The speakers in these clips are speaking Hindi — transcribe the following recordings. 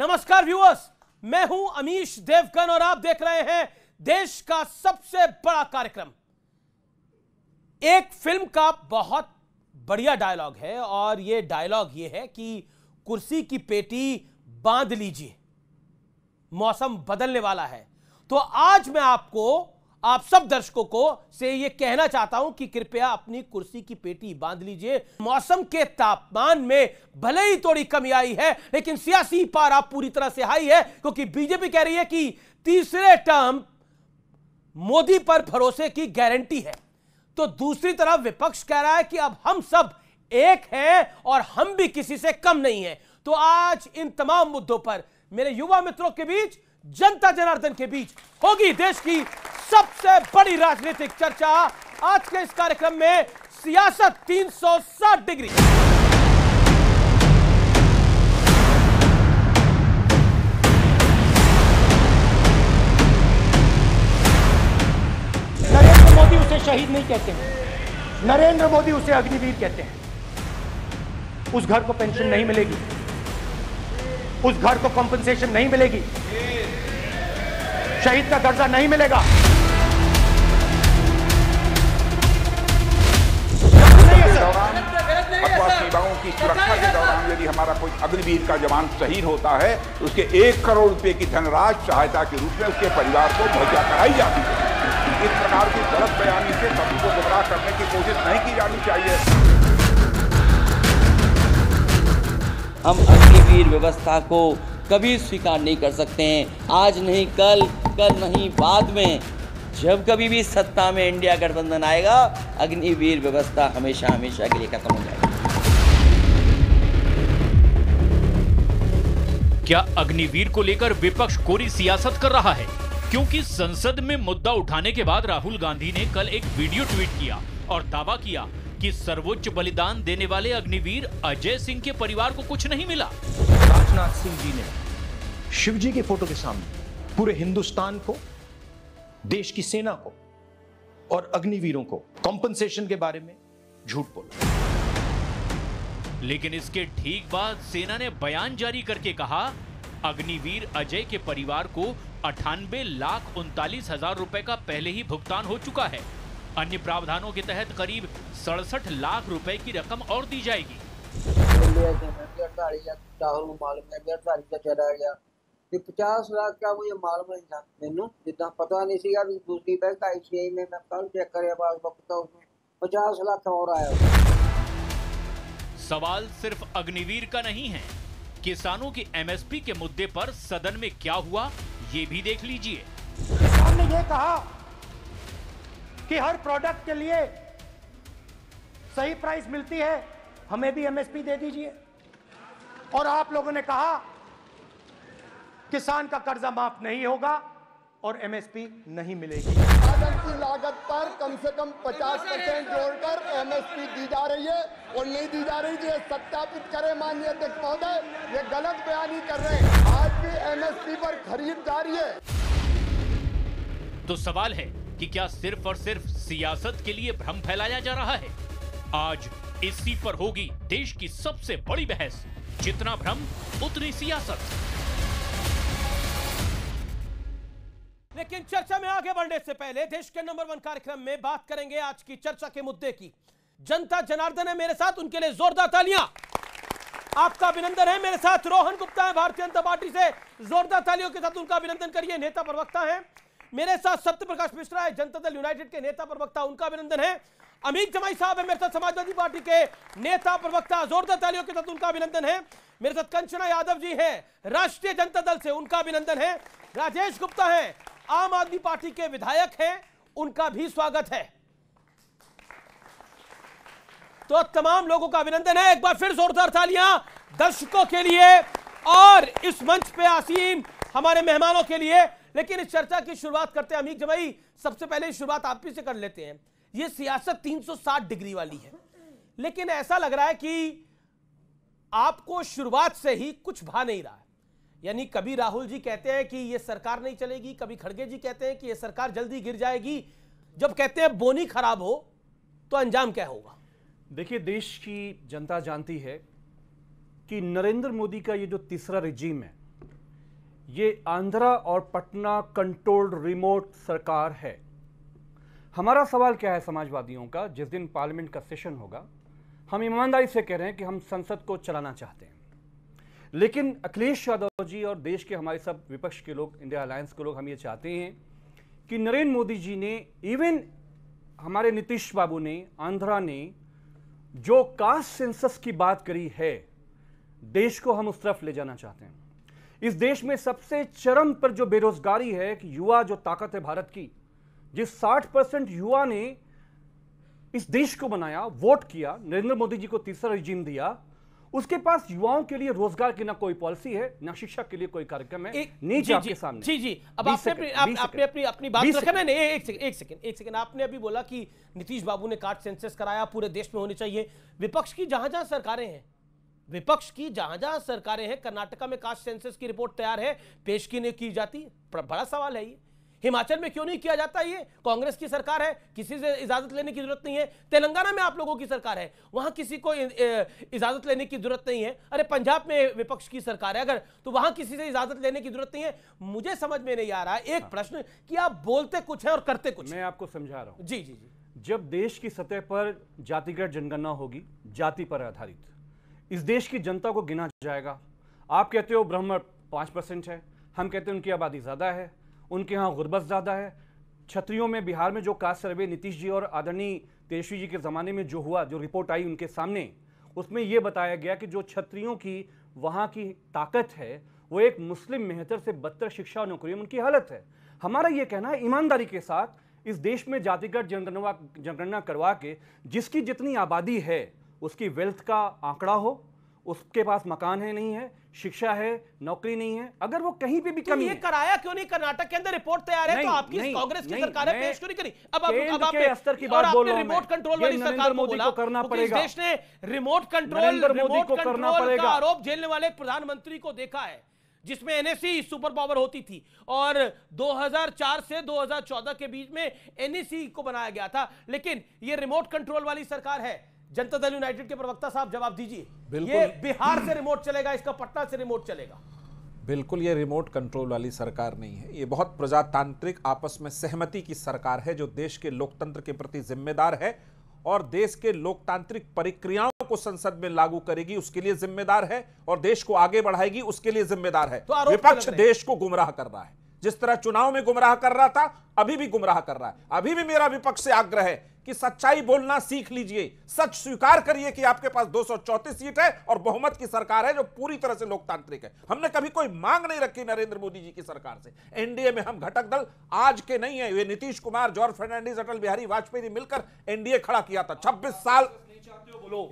नमस्कार व्यूअर्स मैं हूं अमीश देवकन और आप देख रहे हैं देश का सबसे बड़ा कार्यक्रम एक फिल्म का बहुत बढ़िया डायलॉग है और यह डायलॉग यह है कि कुर्सी की पेटी बांध लीजिए मौसम बदलने वाला है तो आज मैं आपको आप सब दर्शकों को से ये कहना चाहता हूं कि कृपया अपनी कुर्सी की पेटी बांध लीजिए मौसम के तापमान में भले ही थोड़ी कमी आई है लेकिन सियासी पारा पूरी तरह से हाई है क्योंकि बीजेपी कह रही है कि तीसरे टर्म मोदी पर भरोसे की गारंटी है तो दूसरी तरफ विपक्ष कह रहा है कि अब हम सब एक हैं और हम भी किसी से कम नहीं है तो आज इन तमाम मुद्दों पर मेरे युवा मित्रों के बीच जनता जनार्दन के बीच होगी देश की सबसे बड़ी राजनीतिक चर्चा आज के इस कार्यक्रम में सियासत 360 डिग्री नरेंद्र मोदी उसे शहीद नहीं कहते हैं नरेंद्र मोदी उसे अग्निवीर कहते हैं उस घर को पेंशन नहीं मिलेगी उस घर को कॉम्पेंसेशन नहीं मिलेगी शहीद का दर्जा नहीं मिलेगा दौरान अथवा सेवाओं की सुरक्षा के दौरान यदि हमारा कोई अग्निवीर का जवान शहीद होता है तो उसके एक करोड़ रुपए की धनराशि सहायता के रूप में उसके परिवार को मुहैया कराई जाती है इस प्रकार की गलत बयानी से सभी को गुमराह करने की कोशिश नहीं की जानी चाहिए हम अग्निवीर व्यवस्था को कभी स्वीकार नहीं कर सकते हैं आज नहीं कल कल नहीं बाद में जब कभी भी सत्ता में इंडिया गठबंधन आएगा अग्निवीर व्यवस्था हमेशा हमेशा के लिए खत्म हो जाएगी क्या अग्निवीर को लेकर विपक्ष कोरी सियासत कर रहा है क्योंकि संसद में मुद्दा उठाने के बाद राहुल गांधी ने कल एक वीडियो ट्वीट किया और दावा किया कि सर्वोच्च बलिदान देने वाले अग्निवीर अजय सिंह के परिवार को कुछ नहीं मिला राजनाथ सिंह जी ने शिवजी के फोटो के सामने पूरे हिंदुस्तान को देश की सेना को और अग्निवीरों को कॉम्पनसेशन के बारे में झूठ बोला लेकिन इसके ठीक बाद सेना ने बयान जारी करके कहा अग्निवीर अजय के परिवार को अठानबे लाख उनतालीस हजार रुपए का पहले ही भुगतान हो चुका है अन्य प्रावधानों के तहत करीब सड़सठ लाख रुपए की रकम और दी जाएगी तो ਵੀ 50 ਲੱਖ ਦਾ ਮੈਨੂੰ ਮਾਲੂਮ ਨਹੀਂ ਥਾ ਮੈਨੂੰ ਜਿੱਦਾਂ ਪਤਾ ਨਹੀਂ ਸੀਗਾ ਵੀ ਦੂਸਰੀ ਬੈਂਕ ਆਈਸੀਆਈ ਮੈਂ ਮੈਂ ਕੱਲ ਚੈੱਕ पचास लाख तो और आया सवाल सिर्फ अग्निवीर का नहीं है किसानों की एमएसपी के मुद्दे पर सदन में क्या हुआ ये भी देख लीजिए हमने ये कहा कि हर प्रोडक्ट के लिए सही प्राइस मिलती है हमें भी एमएसपी दे दीजिए और आप लोगों ने कहा किसान का कर्जा माफ नहीं होगा और एमएसपी नहीं मिलेगी उत्पादन की लागत पर कम से कम 50 परसेंट जोड़कर एमएसपी दी जा रही है और नहीं दी जा रही सत्यापित करें माननीय अध्यक्ष महोदय ये गलत बयानी कर रहे हैं आज भी एमएसपी पर खरीद रही है तो सवाल है कि क्या सिर्फ और सिर्फ सियासत के लिए भ्रम फैलाया जा रहा है आज इसी पर होगी देश की सबसे बड़ी बहस जितना भ्रम उतनी सियासत लेकिन चर्चा में आगे बढ़ने से पहले देश के नंबर वन कार्यक्रम में बात करेंगे आज की चर्चा के मुद्दे की जनता जनार्दन है मेरे साथ उनके लिए जोरदार तालियां आपका अभिनंदन है मेरे साथ रोहन गुप्ता है भारतीय जनता पार्टी से जोरदार तालियों के साथ उनका अभिनंदन करिए नेता प्रवक्ता है मेरे साथ सत्य प्रकाश मिश्रा है जनता दल यूनाइटेड के नेता प्रवक्ता उनका अभिनंदन है अमित जमाई साहब है मेरे साथ समाजवादी पार्टी के नेता प्रवक्ता जोरदार तालियों के साथ उनका अभिनंदन है मेरे साथ कंचना यादव जी है राष्ट्रीय जनता दल से उनका अभिनंदन है राजेश गुप्ता है आम आदमी पार्टी के विधायक हैं उनका भी स्वागत है तो तमाम लोगों का अभिनंदन है एक बार फिर जोरदार तालियां दर्शकों के लिए और इस मंच पे आसीन हमारे मेहमानों के लिए लेकिन इस चर्चा की शुरुआत करते हैं अमीक जमाई सबसे पहले शुरुआत आप ही से कर लेते हैं ये सियासत 360 डिग्री वाली है लेकिन ऐसा लग रहा है कि आपको शुरुआत से ही कुछ भा नहीं रहा है यानी कभी राहुल जी कहते हैं कि ये सरकार नहीं चलेगी कभी खड़गे जी कहते हैं कि ये सरकार जल्दी गिर जाएगी जब कहते हैं बोनी खराब हो तो अंजाम क्या होगा देखिए देश की जनता जानती है कि नरेंद्र मोदी का ये जो तीसरा रिजीम है ये आंध्रा और पटना कंट्रोल्ड रिमोट सरकार है हमारा सवाल क्या है समाजवादियों का जिस दिन पार्लियामेंट का सेशन होगा हम ईमानदारी से कह रहे हैं कि हम संसद को चलाना चाहते हैं लेकिन अखिलेश यादव जी और देश के हमारे सब विपक्ष के लोग इंडिया अलायंस के लोग हम ये चाहते हैं कि नरेंद्र मोदी जी ने इवन हमारे नीतीश बाबू ने आंध्रा ने जो कास्ट सेंसस की बात करी है देश को हम उस तरफ ले जाना चाहते हैं इस देश में सबसे चरम पर जो बेरोजगारी है कि युवा जो ताकत है भारत की जिस 60 परसेंट युवा ने इस देश को बनाया वोट किया नरेंद्र मोदी जी को तीसरा रिजीम दिया उसके पास युवाओं के लिए रोजगार की ना कोई पॉलिसी है ना शिक्षा के लिए कोई कार्यक्रम है नीचे आपके सामने जी जी अब आपने अपनी आप, आपने अपनी अपनी बात रखा ना नहीं एक सेकंड एक सेकंड एक सेकंड आपने अभी बोला कि नीतीश बाबू ने कार्ड सेंसेस कराया पूरे देश में होने चाहिए विपक्ष की जहां जहां सरकारें हैं विपक्ष की जहां जहां सरकारें हैं कर्नाटका में कास्ट सेंसस की रिपोर्ट तैयार है पेश की नहीं की जाती बड़ा सवाल है ये हिमाचल में क्यों नहीं किया जाता ये कांग्रेस की सरकार है किसी से इजाजत लेने की जरूरत नहीं है तेलंगाना में आप लोगों की सरकार है वहां किसी को इजाजत लेने की जरूरत नहीं है अरे पंजाब में विपक्ष की सरकार है अगर तो वहां किसी से इजाजत लेने की जरूरत नहीं है मुझे समझ में नहीं आ रहा एक हाँ। प्रश्न कि आप बोलते कुछ है और करते कुछ मैं आपको समझा रहा हूँ जी जी जी जब देश की सतह पर जातिगत जनगणना होगी जाति पर आधारित इस देश की जनता को गिना जाएगा आप कहते हो ब्राह्मण पांच परसेंट है हम कहते हैं उनकी आबादी ज़्यादा है उनके यहाँ गुर्बत ज़्यादा है छतरियों में बिहार में जो कास्ट सर्वे नीतीश जी और आदरणीय तेजस्वी जी के ज़माने में जो हुआ जो रिपोर्ट आई उनके सामने उसमें ये बताया गया कि जो छत्रियों की वहाँ की ताकत है वो एक मुस्लिम मेहतर से बदतर शिक्षा और नौकरियों में उनकी हालत है हमारा ये कहना है ईमानदारी के साथ इस देश में जातिगत जनगणना जनगणना करवा के जिसकी जितनी आबादी है उसकी वेल्थ का आंकड़ा हो उसके पास मकान है नहीं है शिक्षा है नौकरी नहीं है अगर वो कहीं पे भी तो ये कराया क्यों नहीं कर्नाटक के अंदर रिपोर्ट तैयार है तो आपकी कांग्रेस की सरकार पेश क्यों नहीं करी अब की रिमोट कंट्रोल वाली सरकार करना पड़ेगा देश ने रिमोट कंट्रोल मोदी करना पड़ेगा आरोप झेलने वाले प्रधानमंत्री को देखा है जिसमें एनएससी सुपर पावर होती थी और 2004 से 2014 के बीच में एनएससी e को बनाया गया था लेकिन ये रिमोट कंट्रोल वाली सरकार है जनता दल यूनाइटेड के प्रवक्ता साहब जवाब दीजिए ये बिहार से रिमोट चलेगा इसका पटना से रिमोट चलेगा बिल्कुल ये रिमोट कंट्रोल वाली सरकार नहीं है ये बहुत प्रजातांत्रिक आपस में सहमति की सरकार है जो देश के लोकतंत्र के प्रति जिम्मेदार है और देश के लोकतांत्रिक प्रक्रियाओं को संसद में लागू करेगी उसके लिए जिम्मेदार है और देश को आगे बढ़ाएगी उसके लिए जिम्मेदार है तो विपक्ष देश को गुमराह कर रहा है जिस तरह चुनाव में गुमराह कर रहा था अभी भी गुमराह कर रहा है अभी भी मेरा विपक्ष से आग्रह है कि सच्चाई बोलना सीख लीजिए सच स्वीकार करिए कि आपके पास दो सीट है और बहुमत की सरकार है जो पूरी तरह से लोकतांत्रिक है हमने कभी कोई मांग नहीं रखी नरेंद्र मोदी जी की सरकार से एनडीए में हम घटक दल आज के नहीं है वे नीतीश कुमार जॉर्ज फर्नांडिस अटल बिहारी वाजपेयी मिलकर एनडीए खड़ा किया था छब्बीस साल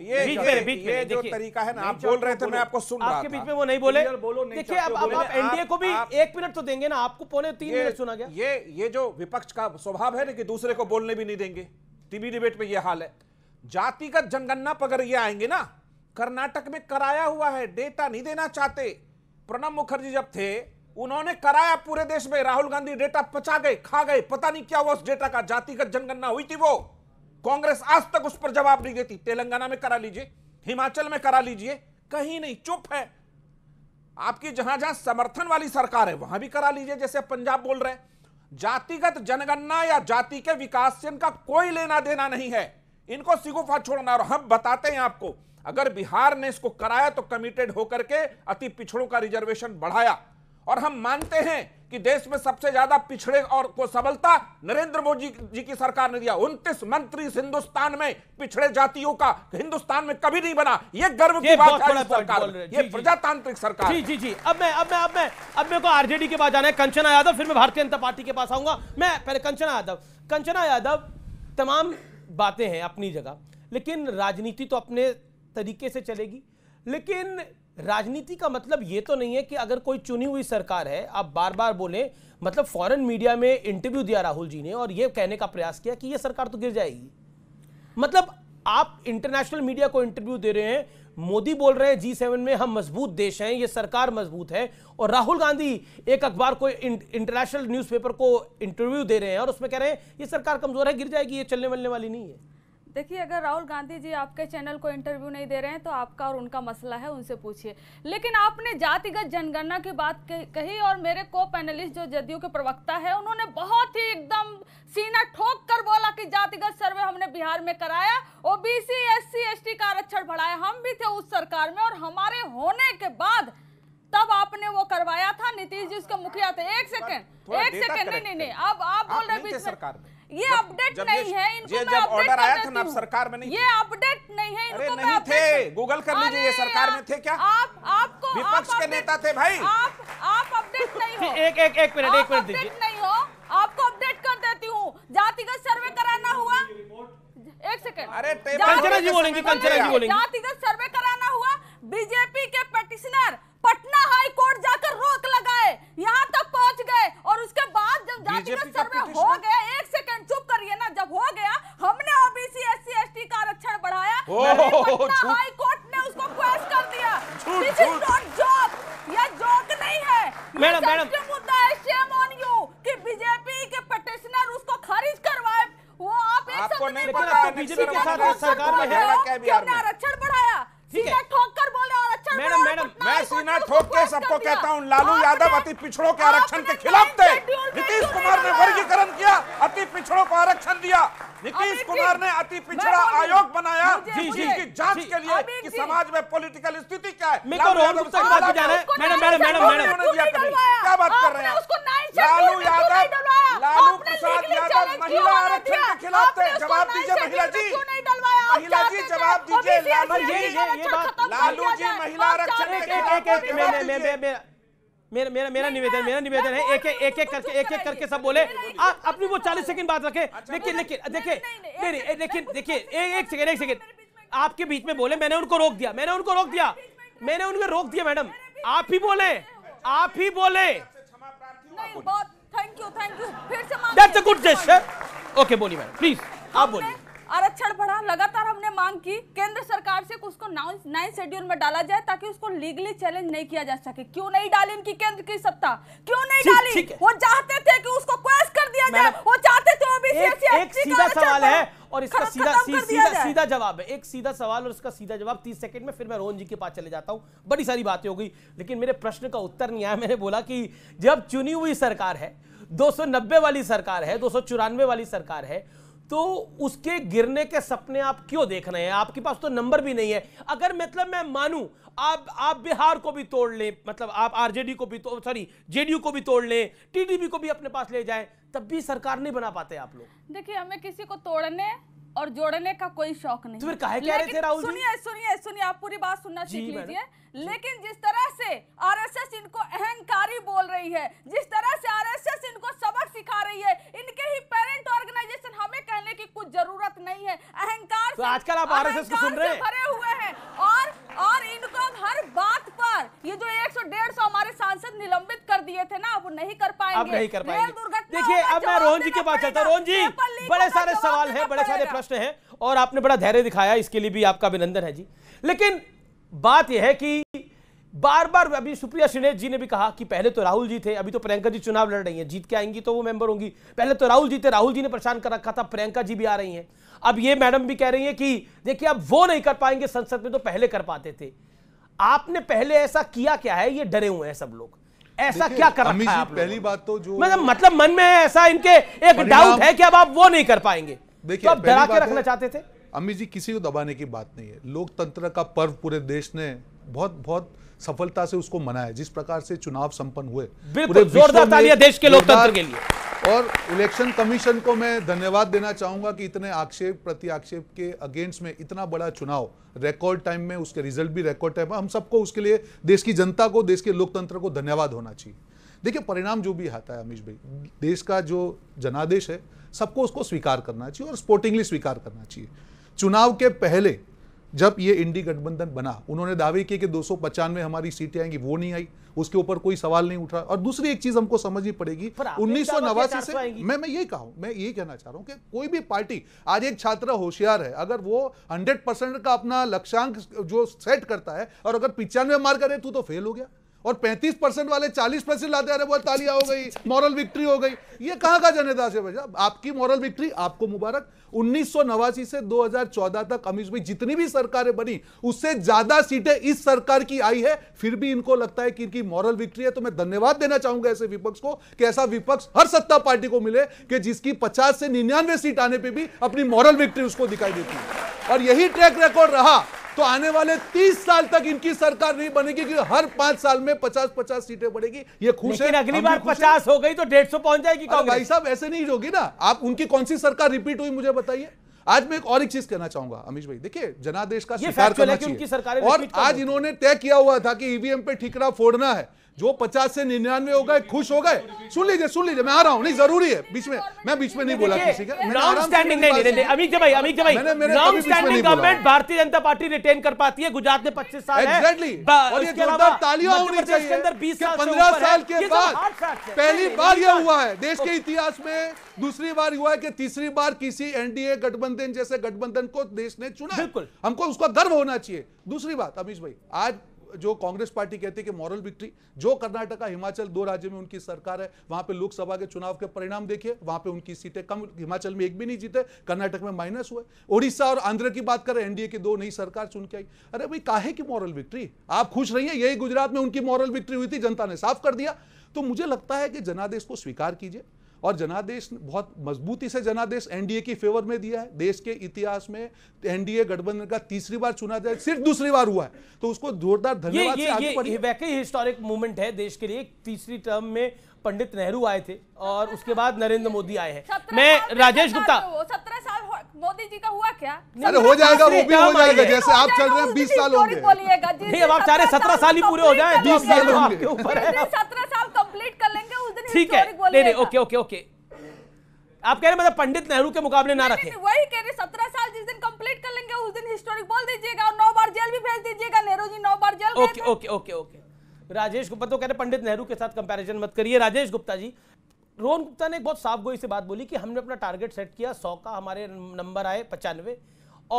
ये जो तरीका है ना आप बोल रहे थे मैं आपको सुन रहा आपके बीच में वो नहीं बोले देखिए अब आप एनडीए को भी एक मिनट तो देंगे ना आपको पौने तीन मिनट सुना गया ये ये जो विपक्ष का स्वभाव है ना कि दूसरे को बोलने भी नहीं देंगे टीवी डिबेट में ये हाल है जातिगत जनगणना पर ये आएंगे ना कर्नाटक में कराया हुआ है डेटा नहीं देना चाहते प्रणब मुखर्जी जब थे उन्होंने कराया पूरे देश में राहुल गांधी डेटा पचा गए खा गए पता नहीं क्या हुआ उस डेटा का जातिगत जनगणना हुई थी वो कांग्रेस आज तक उस पर जवाब नहीं देती तेलंगाना में करा लीजिए हिमाचल में करा लीजिए कहीं नहीं चुप है आपकी जहां जहां समर्थन वाली सरकार है वहां भी करा लीजिए जैसे पंजाब बोल रहे जातिगत जनगणना या जाति के विकास से इनका कोई लेना देना नहीं है इनको सिगुफा छोड़ना और हम बताते हैं आपको अगर बिहार ने इसको कराया तो कमिटेड होकर के अति पिछड़ों का रिजर्वेशन बढ़ाया और हम मानते हैं कि देश में सबसे ज्यादा पिछड़े और को सबलता नरेंद्र मोदी जी की सरकार ने दिया उनतीस मंत्री हिंदुस्तान में पिछड़े जातियों का हिंदुस्तान में कभी नहीं बना यह गर्व की बात सरकार ये प्रजातांत्रिक सरकार जी जी जी अब मैं अब मैं अब मैं अब मेरे को आरजेडी के पास जाना है कंचना यादव फिर मैं भारतीय जनता पार्टी के पास आऊंगा मैं पहले कंचना यादव कंचना यादव तमाम बातें हैं अपनी जगह लेकिन राजनीति तो अपने तरीके से चलेगी लेकिन राजनीति का मतलब ये तो नहीं है कि अगर कोई चुनी हुई सरकार है आप बार बार बोले मतलब फॉरेन मीडिया में इंटरव्यू दिया राहुल जी ने और ये कहने का प्रयास किया कि ये सरकार तो गिर जाएगी मतलब आप इंटरनेशनल मीडिया को इंटरव्यू दे रहे हैं मोदी बोल रहे हैं जी सेवन में हम मजबूत देश हैं ये सरकार मजबूत है और राहुल गांधी एक अखबार को इंटरनेशनल न्यूज़पेपर को इंटरव्यू दे रहे हैं और उसमें कह रहे हैं ये सरकार कमजोर है गिर जाएगी ये चलने वलने वाली नहीं है देखिए अगर राहुल गांधी जी आपके चैनल को इंटरव्यू नहीं दे रहे हैं तो आपका और उनका मसला है उनसे पूछिए लेकिन आपने जातिगत जनगणना की बात कही और मेरे को पैनलिस्ट जो जदयू के प्रवक्ता है उन्होंने बहुत ही एकदम सीना ठोक कर बोला कि जातिगत सर्वे हमने बिहार में कराया ओबीसी एस टी का आरक्षण बढ़ाया हम भी थे उस सरकार में और हमारे होने के बाद तब आपने वो करवाया था नीतीश जी उसके मुखिया थे एक सेकेंड एक सेकेंड नहीं नहीं नहीं अब आप बोल रहे बीच में ये अपडेट नहीं है इनको मैं जब ऑर्डर आया था ना सरकार में नहीं ये अपडेट नहीं है इनको नहीं थे गूगल कर लीजिए ये सरकार में थे क्या आप आपको विपक्ष के नेता थे भाई आप आप अपडेट नहीं हो एक एक एक मिनट एक मिनट दीजिए नहीं हो आपको अपडेट कर देती हूँ जातिगत सर्वे कराना हुआ एक सेकंड अरे कंचना जी बोलेंगे कंचना जी बोलेंगे जातिगत सर्वे कराना हुआ बीजेपी के पेटिशनर पटना हाई कोर्ट जाकर रोक लगाए यहाँ तक पहुँच गए और उसके बाद जब जातिगत सर्वे हो गया एक सेकंड चुप करिए ना जब हो गया हमने OBC S C S T का आरक्षण बढ़ाया हाई कोर्ट ने उसको कर दिया नहीं है मुद्दा है शेम ऑन यू कि बीजेपी के पटिशनर उसको खारिज करवाए वो आप एक नहीं बीजेपी के साथ सरकार में है आरक्षण बढ़ाया अच्छा मैडम मैडम मैं सीना ठोक के सबको कहता हूँ लालू यादव अति पिछड़ों के आरक्षण के खिलाफ थे नीतीश कुमार ने वर्गीकरण किया अति पिछड़ों को आरक्षण दिया नीतीश कुमार ने अति पिछड़ा आयोग बनाया जिसकी जांच के लिए कि समाज में पॉलिटिकल स्थिति क्या है क्या बात कर रहे हैं लालू यादव लालू प्रसाद यादव महिला आरक्षण के खिलाफ थे जवाब दीजिए महिला जी महिला जी जवाब दीजिए लालू जी ये बात अच्छा लालू जी महिला आरक्षण मेरा मेरा मेरा निवेदन मेरा निवेदन है एक एक एक करके एक एक करके सब बोले आप अपनी वो चालीस सेकंड बात रखे लेकिन लेकिन देखिए नहीं लेकिन देखिए एक सेकंड एक सेकंड आपके बीच में बोले मैंने उनको रोक दिया मैंने उनको रोक दिया मैंने उनको रोक दिया मैडम आप ही बोले आप ही बोले थैंक यू थैंक यू फिर से गुड जेस्चर ओके बोलिए मैडम प्लीज आप बोलिए आरक्षण बढ़ा लगातार हमने मांग की केंद्र सरकार से उसको नाइन शेड्यूल में डाला जाए ताकि उसको लीगली चैलेंज नहीं किया जा सके क्यों नहीं डाली इनकी केंद्र की सत्ता क्यों नहीं डाली वो चाहते थे कि उसको क्वेश्चन कर दिया जाए वो चाहते थे ओबीसी एक सीधा सवाल है और इसका सीधा सीधा सीधा जवाब है एक सीधा सवाल और इसका सीधा जवाब तीस सेकंड में फिर मैं रोहन जी के पास चले जाता हूं बड़ी सारी बातें हो गई लेकिन मेरे प्रश्न का उत्तर नहीं आया मैंने बोला कि जब चुनी हुई सरकार है 290 वाली सरकार है दो वाली सरकार है तो उसके गिरने के सपने आप क्यों देख रहे हैं आपके पास तो नंबर भी नहीं है अगर मतलब मैं मानूं आप आप बिहार को भी तोड़ लें मतलब आप आरजेडी को भी तो सॉरी जेडीयू को भी तोड़ लें टीडीपी को भी अपने पास ले जाएं तब भी सरकार नहीं बना पाते आप लोग देखिए हमें किसी को तोड़ने और जोड़ने का कोई शौक नहीं तो फिर काहे कह रहे थे राहुल सुनिए सुनिए सुनिए आप पूरी बात सुनना सीख लीजिए लेकिन जिस तरह से आरएसएस इनको अहंकारी बोल रही है जिस तरह से आरएसएस इनको सबक सिखा रही है इनके ही पेरेंट ऑर्गेनाइजेशन हमें कहने की कुछ जरूरत नहीं है अहंकार तो आजकल आप आरएसएस को सुन रहे हैं भरे हुए हैं और और इनको हर बात पर ये जो एक सौ डेढ़ सौ हमारे सांसद निलंबित कर दिए थे ना वो नहीं कर पाएंगे नहीं कर पाएंगे देखिए अब मैं रोहन जी के पास चलता रोहन जी बड़े सारे सवाल है बड़े सारे प्रश्न प्रश्न है और आपने बड़ा धैर्य दिखाया इसके लिए भी आपका अभिनंदन है जी लेकिन बात यह है कि बार बार अभी सुप्रिया सिन्हा जी ने भी कहा कि पहले तो राहुल जी थे अभी तो प्रियंका जी चुनाव लड़ रही हैं जीत के आएंगी तो वो मेंबर होंगी पहले तो राहुल जी थे राहुल जी ने परेशान कर रखा था प्रियंका जी भी आ रही हैं अब ये मैडम भी कह रही हैं कि देखिए अब वो नहीं कर पाएंगे संसद में तो पहले कर पाते थे आपने पहले ऐसा किया क्या है ये डरे हुए हैं सब लोग ऐसा क्या कर रखा है आप पहली बात तो जो मतलब मतलब मन में ऐसा इनके एक डाउट है कि अब आप वो नहीं कर पाएंगे देखिए तो आप डरा के रखना चाहते थे अमित जी किसी को दबाने की बात नहीं है लोकतंत्र का पर्व पूरे देश ने बहुत बहुत सफलता से उसको मनाया जिस प्रकार से चुनाव संपन्न हुए जोरदार तालियां देश के लोकतंत्र के लिए और इलेक्शन कमीशन को मैं धन्यवाद देना चाहूंगा कि इतने आक्षेप प्रति आक्षेप के अगेंस्ट में इतना बड़ा चुनाव रिकॉर्ड टाइम में उसके रिजल्ट भी रिकॉर्ड टाइम में हम सबको उसके लिए देश की जनता को देश के लोकतंत्र को धन्यवाद होना चाहिए देखिए परिणाम जो भी आता है अमीश भाई देश का जो जनादेश है सबको उसको स्वीकार करना चाहिए और स्पोर्टिंगली स्वीकार करना चाहिए चुनाव के पहले जब ये इंडी गठबंधन बना उन्होंने दावे किए कि दो सौ हमारी सीटें आएंगी वो नहीं आई उसके ऊपर कोई सवाल नहीं उठा और दूसरी एक चीज हमको समझनी पड़ेगी उन्नीस से मैं मैं यही कहा मैं यही कहना चाह रहा हूं कि कोई भी पार्टी आज एक छात्र होशियार है अगर वो 100 परसेंट का अपना लक्ष्यांक जो सेट करता है और अगर पिचानवे मार करे तू तो फेल हो गया और 35 परसेंट वाले 40 परसेंट लाते अरे बहुत तालियां हो गई मॉरल विक्ट्री हो गई ये कहाँ का जनेदास है भैया आपकी मॉरल विक्ट्री आपको मुबारक उन्नीस से 2014 तक अमित भाई जितनी भी सरकारें बनी उससे ज्यादा सीटें इस सरकार की आई है फिर भी इनको लगता है कि इनकी मॉरल विक्ट्री है तो मैं धन्यवाद देना चाहूंगा ऐसे विपक्ष को कि ऐसा विपक्ष हर सत्ता पार्टी को मिले कि जिसकी 50 से निन्यानवे सीट आने पे भी अपनी मॉरल विक्ट्री उसको दिखाई देती है और यही ट्रैक रिकॉर्ड रहा तो आने वाले तीस साल तक इनकी सरकार नहीं बनेगी क्योंकि हर पांच साल में पचास पचास सीटें बढ़ेगी ये खुश है अगली बार पचास हो गई तो डेढ़ सौ पहुंच जाएगी भाई साहब ऐसे नहीं होगी ना आप उनकी कौन सी सरकार रिपीट हुई मुझे बताइए आज मैं एक और एक चीज कहना चाहूंगा अमीश भाई देखिए जनादेश का स्वीकार करना चाहिए और आज इन्होंने तय किया हुआ था कि ईवीएम पे ठिकरा फोड़ना है जो पचास से निन्यानवे हो गए खुश हो गए सुन लीजिए सुन लीजिए मैं आ रहा हूँ नहीं जरूरी है बीच में मैं बीच में नहीं बोला किसी का गवर्नमेंट भारतीय जनता पार्टी रिटेन कर पाती है गुजरात में पच्चीस साल एग्जैक्टली तालियां होनी पंद्रह साल के तो बाद पहली बार यह हुआ है देश के इतिहास में दूसरी बार हुआ है कि तीसरी बार किसी एनडीए गठबंधन जैसे गठबंधन को देश ने चुना हमको उसका गर्व होना चाहिए दूसरी बात अमीश भाई आज जो कांग्रेस पार्टी कहती है कि मॉरल विक्ट्री जो कर्नाटक हिमाचल दो राज्य में उनकी सरकार है वहां पे लोकसभा के चुनाव के परिणाम देखिए वहां पे उनकी सीटें कम हिमाचल में एक भी नहीं जीते कर्नाटक में माइनस हुए उड़ीसा और आंध्र की बात करें एनडीए की दो नई सरकार चुन के आई अरे भाई काहे की मॉरल विक्ट्री आप खुश रहिए यही गुजरात में उनकी मॉरल विक्ट्री हुई थी जनता ने साफ कर दिया तो मुझे लगता है कि जनादेश को स्वीकार कीजिए और जनादेश बहुत मजबूती से जनादेश एनडीए की फेवर में दिया है देश के इतिहास में एनडीए गठबंधन का तीसरी बार चुना जाए सिर्फ दूसरी बार हुआ है तो उसको जोरदार धन्यवाद ये, हिस्टोरिक मूवमेंट है देश के लिए तीसरी टर्म में पंडित नेहरू आए थे और उसके बाद नरेंद्र मोदी आए हैं मैं राजेश गुप्ता सत्रह साल मोदी जी का हुआ क्या अरे हो जाएगा वो भी हो जाएगा जैसे आप चल रहे हैं बीस साल होंगे नहीं अब आप चाह रहे सत्रह साल ही पूरे हो जाए बीस साल आपके ऊपर सत्रह साल कंप्लीट कर लेंगे ठीक है नहीं ओके ओके ओके आप कह रहे मतलब पंडित नेहरू के मुकाबले ना रखें वही कह रहे सत्रह साल जिस दिन कंप्लीट कर लेंगे उस दिन हिस्टोरिक बोल दीजिएगा और नौ बार जेल भी भेज दीजिएगा नेहरू जी नौ बार जेल okay okay okay okay Rajesh Gupta तो कह रहे पंडित नेहरू के साथ कंपैरिजन मत करिए राजेश गुप्ता जी रोहन गुप्ता ने एक बहुत साफ गोई से बात बोली कि हमने अपना टारगेट सेट किया सौ का हमारे नंबर आए पचानवे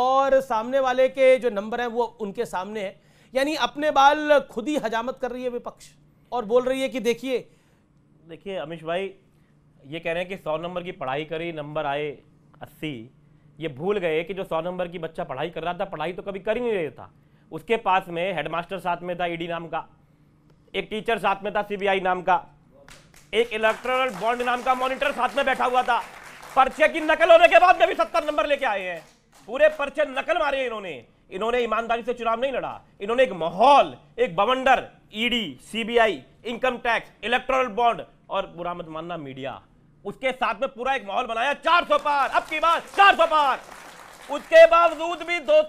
और सामने वाले के जो नंबर हैं वो उनके सामने हैं यानी अपने बाल खुद ही हजामत कर रही है विपक्ष और बोल रही है कि देखिए देखिए अमिश भाई ये कह रहे हैं कि सौ नंबर की पढ़ाई करी नंबर आए अस्सी ये भूल गए कि जो सौ नंबर की बच्चा पढ़ाई कर रहा था पढ़ाई तो कभी कर ही नहीं रहा था उसके पास में हेडमास्टर साथ में था ईडी e नाम का एक टीचर साथ में था सीबीआई नाम का एक इलेक्ट्रल बॉन्ड नाम का मॉनिटर साथ में बैठा हुआ था पर्चे की नकल होने के बाद में भी सत्तर नंबर लेके आए हैं पूरे पर्चे नकल मारे इन्होंने इन्होंने ईमानदारी से चुनाव नहीं लड़ा इन्होंने एक माहौल एक बवंडर ED CBI income tax electoral bond और बुरा मत मानना मीडिया उसके साथ में पूरा एक माहौल बनाया चार पार अब की बात सौ पार उसके बावजूद भी दो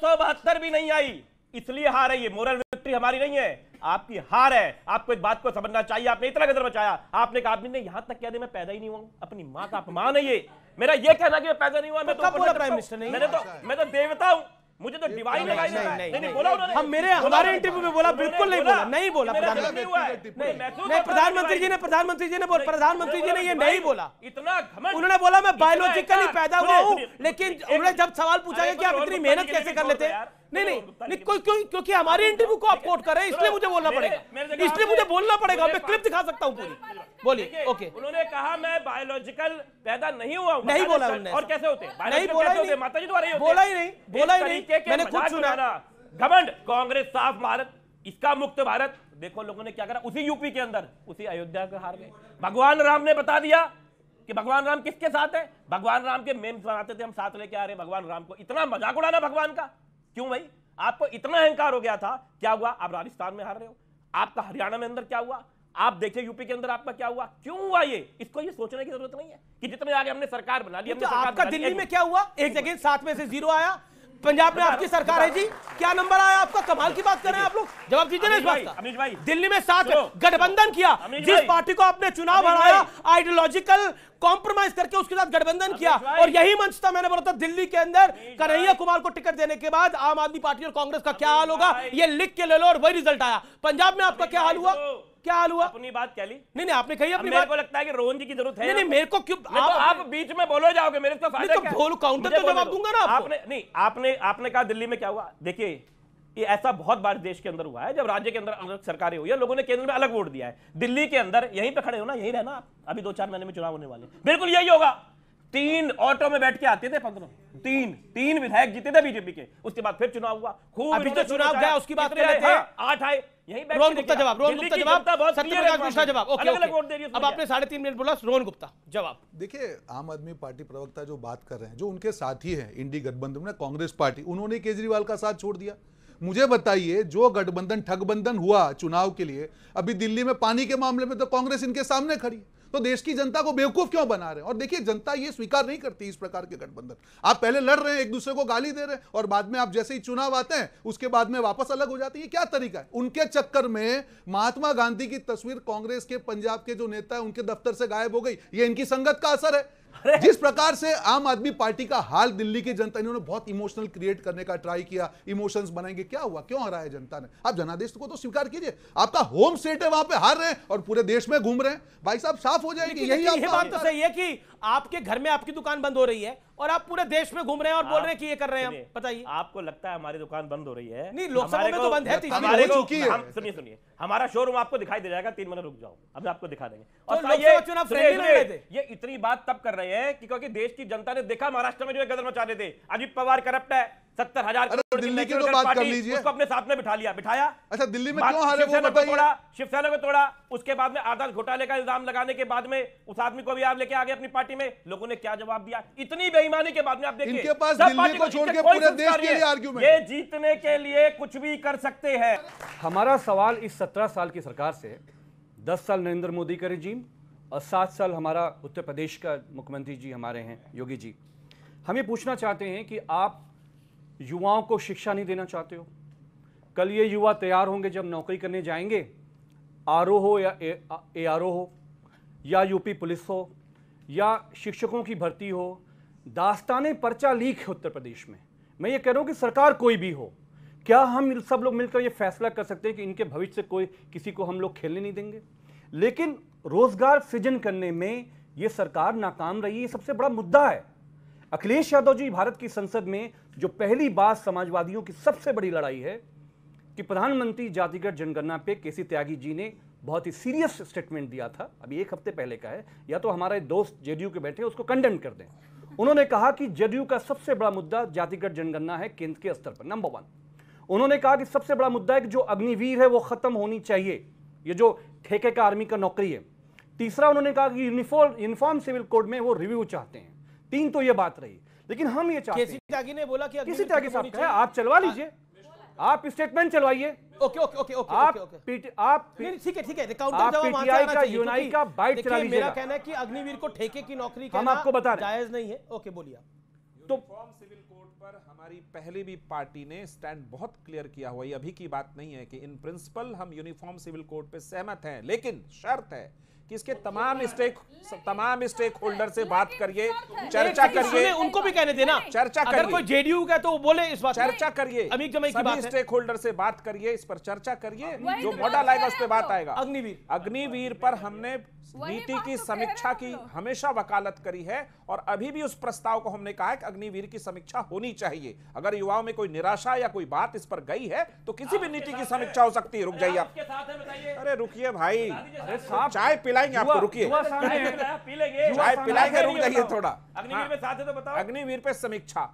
भी नहीं आई इसलिए हार है ये मोरल विक्ट्री हमारी नहीं है आपकी हार है आपको एक बात को समझना चाहिए आपने इतना गदर बचाया आपने कहा आदमी ने यहां तक कह दिया मैं पैदा ही नहीं हुआ अपनी माँ का अपमान है ये मेरा ये कहना कि मैं पैदा नहीं हुआ मैं तो प्राइम मिनिस्टर नहीं मैंने तो मैं तो देवता हूं मुझे तो डिवाइन लगाई नहीं, नहीं, नहीं, नहीं बोला उन्होंने हम मेरे हमारे इंटरव्यू में बोला बिल्कुल नहीं बोला नहीं बोला नहीं प्रधानमंत्री जी ने प्रधानमंत्री जी ने बोला प्रधानमंत्री जी ने ये नहीं बोला इतना घमंड उन्होंने बोला मैं बायोलॉजिकली पैदा हुआ हूँ लेकिन उन्होंने जब सवाल पूछा गया कि आप इतनी तो मेहनत कैसे कर लेते हैं नहीं नहीं क्यों तो क्योंकि क्योंकि हमारे इंटरव्यू को तो आप कोट कर रहे हैं इसलिए तो मुझे बोलना पड़ेगा इसलिए मुझे बोलना पड़ेगा मैं क्लिप दिखा सकता हूँ पूरी बोलिए ओके उन्होंने कहा मैं बायोलॉजिकल पैदा नहीं हुआ नहीं बोला उन्होंने और कैसे होते नहीं बोला ही नहीं बोला ही नहीं बोला ही नहीं मैंने खुद सुना घमंड कांग्रेस साफ भारत इसका मुक्त भारत देखो लोगों ने क्या करा उसी यूपी के अंदर उसी अयोध्या के हार में भगवान राम ने बता दिया कि भगवान राम किसके साथ है भगवान राम के मेम्स बनाते थे हम साथ लेके आ रहे हैं भगवान राम को इतना मजाक उड़ाना भगवान का क्यों भाई आपको इतना अहंकार हो गया था क्या हुआ आप राजस्थान में हार रहे हो आपका हरियाणा में अंदर क्या हुआ आप देखिए यूपी के अंदर आपका क्या हुआ क्यों हुआ ये इसको ये सोचने की जरूरत नहीं है कि जितने आगे हमने सरकार बना ली हमने तो आपका दिल्ली में क्या हुआ एक जगह साथ में से जीरो आया पंजाब में आपकी सरकार है जी क्या नंबर आया आपका कमाल की बात कर रहे हैं आप लोग जवाब दीजिए ना इस बात का दिल्ली में साथ गठबंधन किया जिस पार्टी को आपने चुनाव हराया आइडियोलॉजिकल कॉम्प्रोमाइज करके उसके साथ गठबंधन किया और यही मंच था मैंने बोला था दिल्ली के अंदर कन्हैया कुमार को टिकट देने के बाद आम आदमी पार्टी और कांग्रेस का क्या हाल होगा ये लिख के ले लो और वही रिजल्ट आया पंजाब में आपका क्या हाल हुआ क्या हाल हुआ अपनी बात क्या ली नहीं नहीं आपने कही अपनी मेरे को लगता है कि रोहन जी की जरूरत है नहीं नहीं मेरे को क्यों तो आप, आप आप बीच में बोलो जाओगे मेरे को तो फायदा क्या बोलो काउंटर तो जवाब दूंगा ना आपने नहीं आपने आपने कहा दिल्ली में क्या हुआ देखिए ये ऐसा बहुत बार देश के अंदर हुआ है जब राज्य के अंदर अलग सरकारें हुई है लोगों ने केंद्र में अलग वोट दिया है दिल्ली के अंदर यहीं पर खड़े हो ना यहीं रहना अभी दो चार महीने में चुनाव होने वाले बिल्कुल यही होगा तीन ऑटो में बैठ के आते थे पंद्रह तीन तीन विधायक जीते थे बीजेपी के उसके बाद फिर चुनाव हुआ खूब तो चुनाव गया उसकी बात हाँ, आठ आए रोहन गुप्ता जवाब रोहन गुप्ता जवाब सत्यप्रकाश मिश्रा जवाब अब आपने साढ़े तीन मिनट बोला रोहन गुप्ता जवाब देखिए आम आदमी पार्टी प्रवक्ता जो बात कर रहे हैं जो उनके साथी हैं इंडी गठबंधन में कांग्रेस पार्टी उन्होंने केजरीवाल का साथ छोड़ दिया मुझे बताइए जो गठबंधन ठगबंधन हुआ चुनाव के लिए अभी दिल्ली में पानी के मामले में तो कांग्रेस इनके सामने खड़ी है तो देश की जनता को बेवकूफ क्यों बना रहे हैं और देखिए जनता ये स्वीकार नहीं करती इस प्रकार के गठबंधन आप पहले लड़ रहे हैं एक दूसरे को गाली दे रहे हैं और बाद में आप जैसे ही चुनाव आते हैं उसके बाद में वापस अलग हो जाते हैं क्या तरीका है उनके चक्कर में महात्मा गांधी की तस्वीर कांग्रेस के पंजाब के जो नेता है उनके दफ्तर से गायब हो गई ये इनकी संगत का असर है जिस प्रकार से आम आदमी पार्टी का हाल दिल्ली की जनता उन्होंने बहुत इमोशनल क्रिएट करने का ट्राई किया इमोशंस बनाएंगे क्या हुआ क्यों हराया जनता ने आप जनादेश को तो स्वीकार कीजिए आपका होम स्टेट है वहां पे हार रहे हैं और पूरे देश में घूम रहे हैं भाई साहब साफ हो जाएगी यही बात तो सही है कि आपके घर में आपकी दुकान बंद हो रही है और आप पूरे देश में घूम रहे हैं और बोल रहे हैं कि ये कर रहे हैं हम बताइए आपको लगता है हमारी दुकान बंद हो रही है नहीं लोकसभा में तो बंद है सुनिए सुनिए हमारा शोरूम आपको दिखाई दे जाएगा तीन महीने रुक जाओ हम आपको दिखा देंगे तो और ये इतनी बात तब कर रहे हैं क्योंकि देश की जनता ने देखा महाराष्ट्र में जो गदर मचा रहे थे अजीत पवार करप्ट है सत्तर हजार दिल्ली की तो बात कर लीजिए उसको अपने साथ में बिठा लिया बिठाया अच्छा दिल्ली में क्यों हारे वो बताइए शिवसेना को तोड़ा उसके बाद में आधार घोटाले का इल्जाम लगाने के बाद में उस आदमी को भी आप लेके आगे अपनी पार्टी पार्टी में लोगों ने क्या जवाब दिया इतनी बेईमानी के बाद में आप देखिए को छोड़ के पूरे देश के लिए आर्ग्यूमेंट ये जीतने के लिए कुछ भी कर सकते हैं हमारा सवाल इस सत्रह साल की सरकार से दस साल नरेंद्र मोदी का रिजीम और सात साल हमारा उत्तर प्रदेश का मुख्यमंत्री जी हमारे हैं योगी जी हम ये पूछना चाहते हैं कि आप युवाओं को शिक्षा नहीं देना चाहते हो कल ये युवा तैयार होंगे जब नौकरी करने जाएंगे आर हो या ए ए, ए हो या यूपी पुलिस हो या शिक्षकों की भर्ती हो दास्तान पर्चा लीक है उत्तर प्रदेश में मैं ये कह रहा हूँ कि सरकार कोई भी हो क्या हम सब लोग मिलकर ये फैसला कर सकते हैं कि इनके भविष्य से कोई किसी को हम लोग खेलने नहीं देंगे लेकिन रोजगार सृजन करने में ये सरकार नाकाम रही है ये सबसे बड़ा मुद्दा है अखिलेश यादव जी भारत की संसद में जो पहली बार समाजवादियों की सबसे बड़ी लड़ाई है कि प्रधानमंत्री जातिगत जनगणना पे केसी त्यागी जी ने बहुत ही सीरियस स्टेटमेंट दिया था अभी एक हफ्ते पहले का है या तो हमारे दोस्त जेडीयू के बैठे उसको कंडेम कर दें उन्होंने कहा कि जेडीयू का सबसे बड़ा मुद्दा जातिगत जनगणना है केंद्र के स्तर पर नंबर वन उन्होंने कहा कि सबसे बड़ा मुद्दा है कि जो अग्निवीर है वो खत्म होनी चाहिए ये जो ठेके का आर्मी का नौकरी है तीसरा उन्होंने कहा कि यूनिफॉर्म यूनिफॉर्म सिविल कोड में वो रिव्यू चाहते हैं तीन तो ये बात रही लेकिन हम ये चाहते हैं ने बोला कि किसी त्यागी साहब आप चलवा लीजिए आप स्टेटमेंट चलवाइए ओके ओके ओके ओके आप आप ठीक है ठीक है काउंटर जवाब पीटीआई का यूनाई का बाइट चला मेरा कहना है कि अग्निवीर को ठेके की नौकरी हम आपको बता रहे जायज नहीं है ओके बोलिए तो फॉर्म सिविल कोर्ट पर हमारी पहले भी पार्टी ने स्टैंड बहुत क्लियर किया हुआ अभी की बात नहीं है कि इन प्रिंसिपल हम यूनिफॉर्म सिविल कोड पे सहमत हैं लेकिन शर्त है कि इसके तमाम स्टेक तमाम स्टेक होल्डर से बात करिए चर्चा करिए उनको भी कहने देना चर्चा अगर कोई जेडीयू का तो बोले इस बात चर्चा करिए अमित जमाई की बात स्टेक होल्डर से बात करिए इस पर चर्चा करिए जो तो मॉडल आएगा उस पर बात आएगा अग्निवीर अग्निवीर पर हमने नीति की तो समीक्षा की हमेशा वकालत करी है और अभी भी उस प्रस्ताव को हमने कहा है कि अग्निवीर की समीक्षा होनी चाहिए अगर युवाओं में कोई निराशा या कोई बात इस पर गई है तो किसी भी नीति की समीक्षा हो सकती है रुक जाइए आप अरे रुकिए भाई चाय पिला पिलाएंगे आपको रुकिए चाय पिलाएंगे रुक जाइए थोड़ा अग्निवीर में साथ है तो बताओ अग्निवीर पे समीक्षा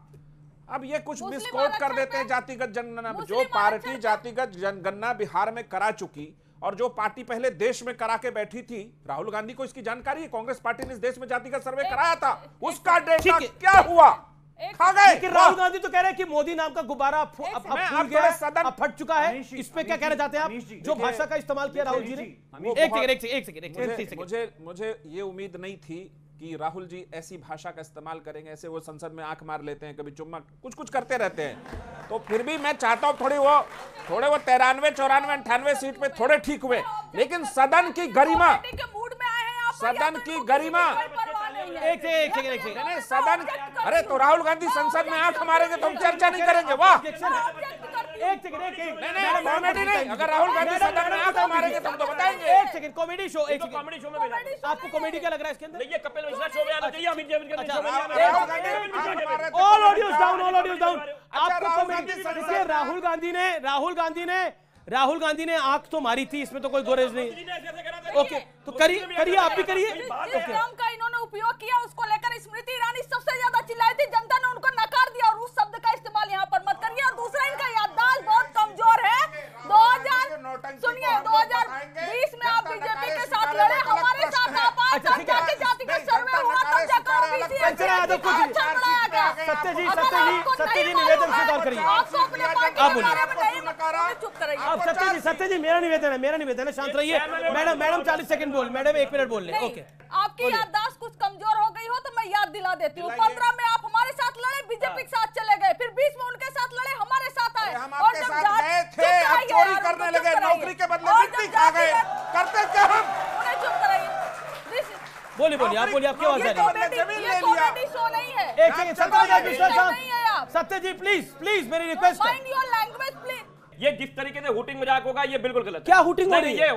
अब ये कुछ मिसकोट कर देते हैं जातिगत जनगणना जो पार्टी जातिगत जनगणना बिहार में करा चुकी और जो पार्टी पहले देश में करा के बैठी थी राहुल गांधी को इसकी जानकारी है कांग्रेस पार्टी ने इस देश में जातिगत सर्वे कराया था उसका डेटा क्या हुआ राहुल गांधी तो कह रहे हैं कि मोदी नाम का गुब्बारा फूल गया सदन फट चुका है इस पे क्या कहना चाहते हैं आप जो भाषा का इस्तेमाल किया राहुल जी ने एक सेकंड मुझे मुझे ये उम्मीद नहीं थी कि राहुल जी ऐसी भाषा का इस्तेमाल करेंगे ऐसे वो संसद में आंख मार लेते हैं कभी चुम्मा कुछ कुछ करते रहते हैं तो फिर भी मैं चाहता हूँ थोड़ी वो थोड़े वो तिरानवे चौरानवे अंठानवे सीट पे थोड़े ठीक हुए लेकिन सदन की गरिमा सदन की गरिमा एक एक एक एक एक सेकंड तो सदन अरे तो राहुल गांधी संसद में आंख मारेंगे तो हम चर्चा नहीं करेंगे वाह एक सेकंड एक नहीं नहीं कॉमेडी नहीं अगर राहुल गांधी सदन में आंख मारेंगे तो हम तो बताएंगे एक सेकंड कॉमेडी शो एक कॉमेडी शो तो में आपको कॉमेडी क्या लग रहा है इसके अंदर ये कपिल मिश्रा शो अच्छा, में आना चाहिए अमित जमीन के all audios down all audios down आपको कॉमेडी अच्छा, राहुल गांधी ने राहुल गांधी ने राहुल गांधी ने आंख तो मारी थी इसमें तो कोई गोरेज नहीं ओके तो करिए करिए आप भी करिए का इन्होंने उपयोग किया उसको लेकर स्मृति ईरानी सबसे ज्यादा चिल्लाई थी जनता ने उनको नकार दिया और उस शब्द का इस्तेमाल यहाँ पर मत करिए और दूसरा इनका याददाश्त दो हजार बीस में मतलब अच्छा, मतलब करिए मेरा निवेदन है मेरा निवेदन है शांत रहिए मैडम मैडम चालीस सेकंड बोल मैडम एक मिनट बोल आपकी याददाश्त कुछ कमजोर हो गई हो तो मैं याद दिला देती हूँ पंद्रह में आप हमारे साथ साथ लड़े हाँ। बीजेपी के साथ चले गए फिर बीस में उनके साथ लड़े हमारे साथ आए हम आपके साथ गए थे अब चोरी करने लगे नौकरी के बदले मिट्टी खा गए करते क्या हम उन्हें चुप बोलिए बोलिए आप बोलिए आपकी आवाज आ तो रही तो है एक सेकंड जी प्लीज प्लीज मेरी रिक्वेस्ट है माइंड योर लैंग्वेज प्लीज ये जिस तरीके से हुटिंग मजाक होगा ये बिल्कुल गलत क्या हुटिंग हो रही है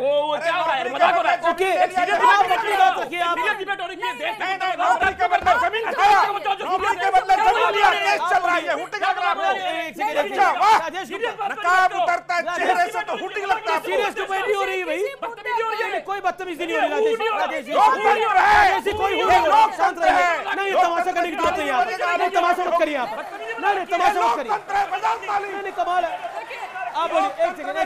कोई बदतमीजी नहीं हो रही राजेश कोई लोग शांत रहे नहीं तमाशा करने की नहीं आप तमाशा मत करिए आप नहीं तमाशा मत करिए कमाल है एक सेकंड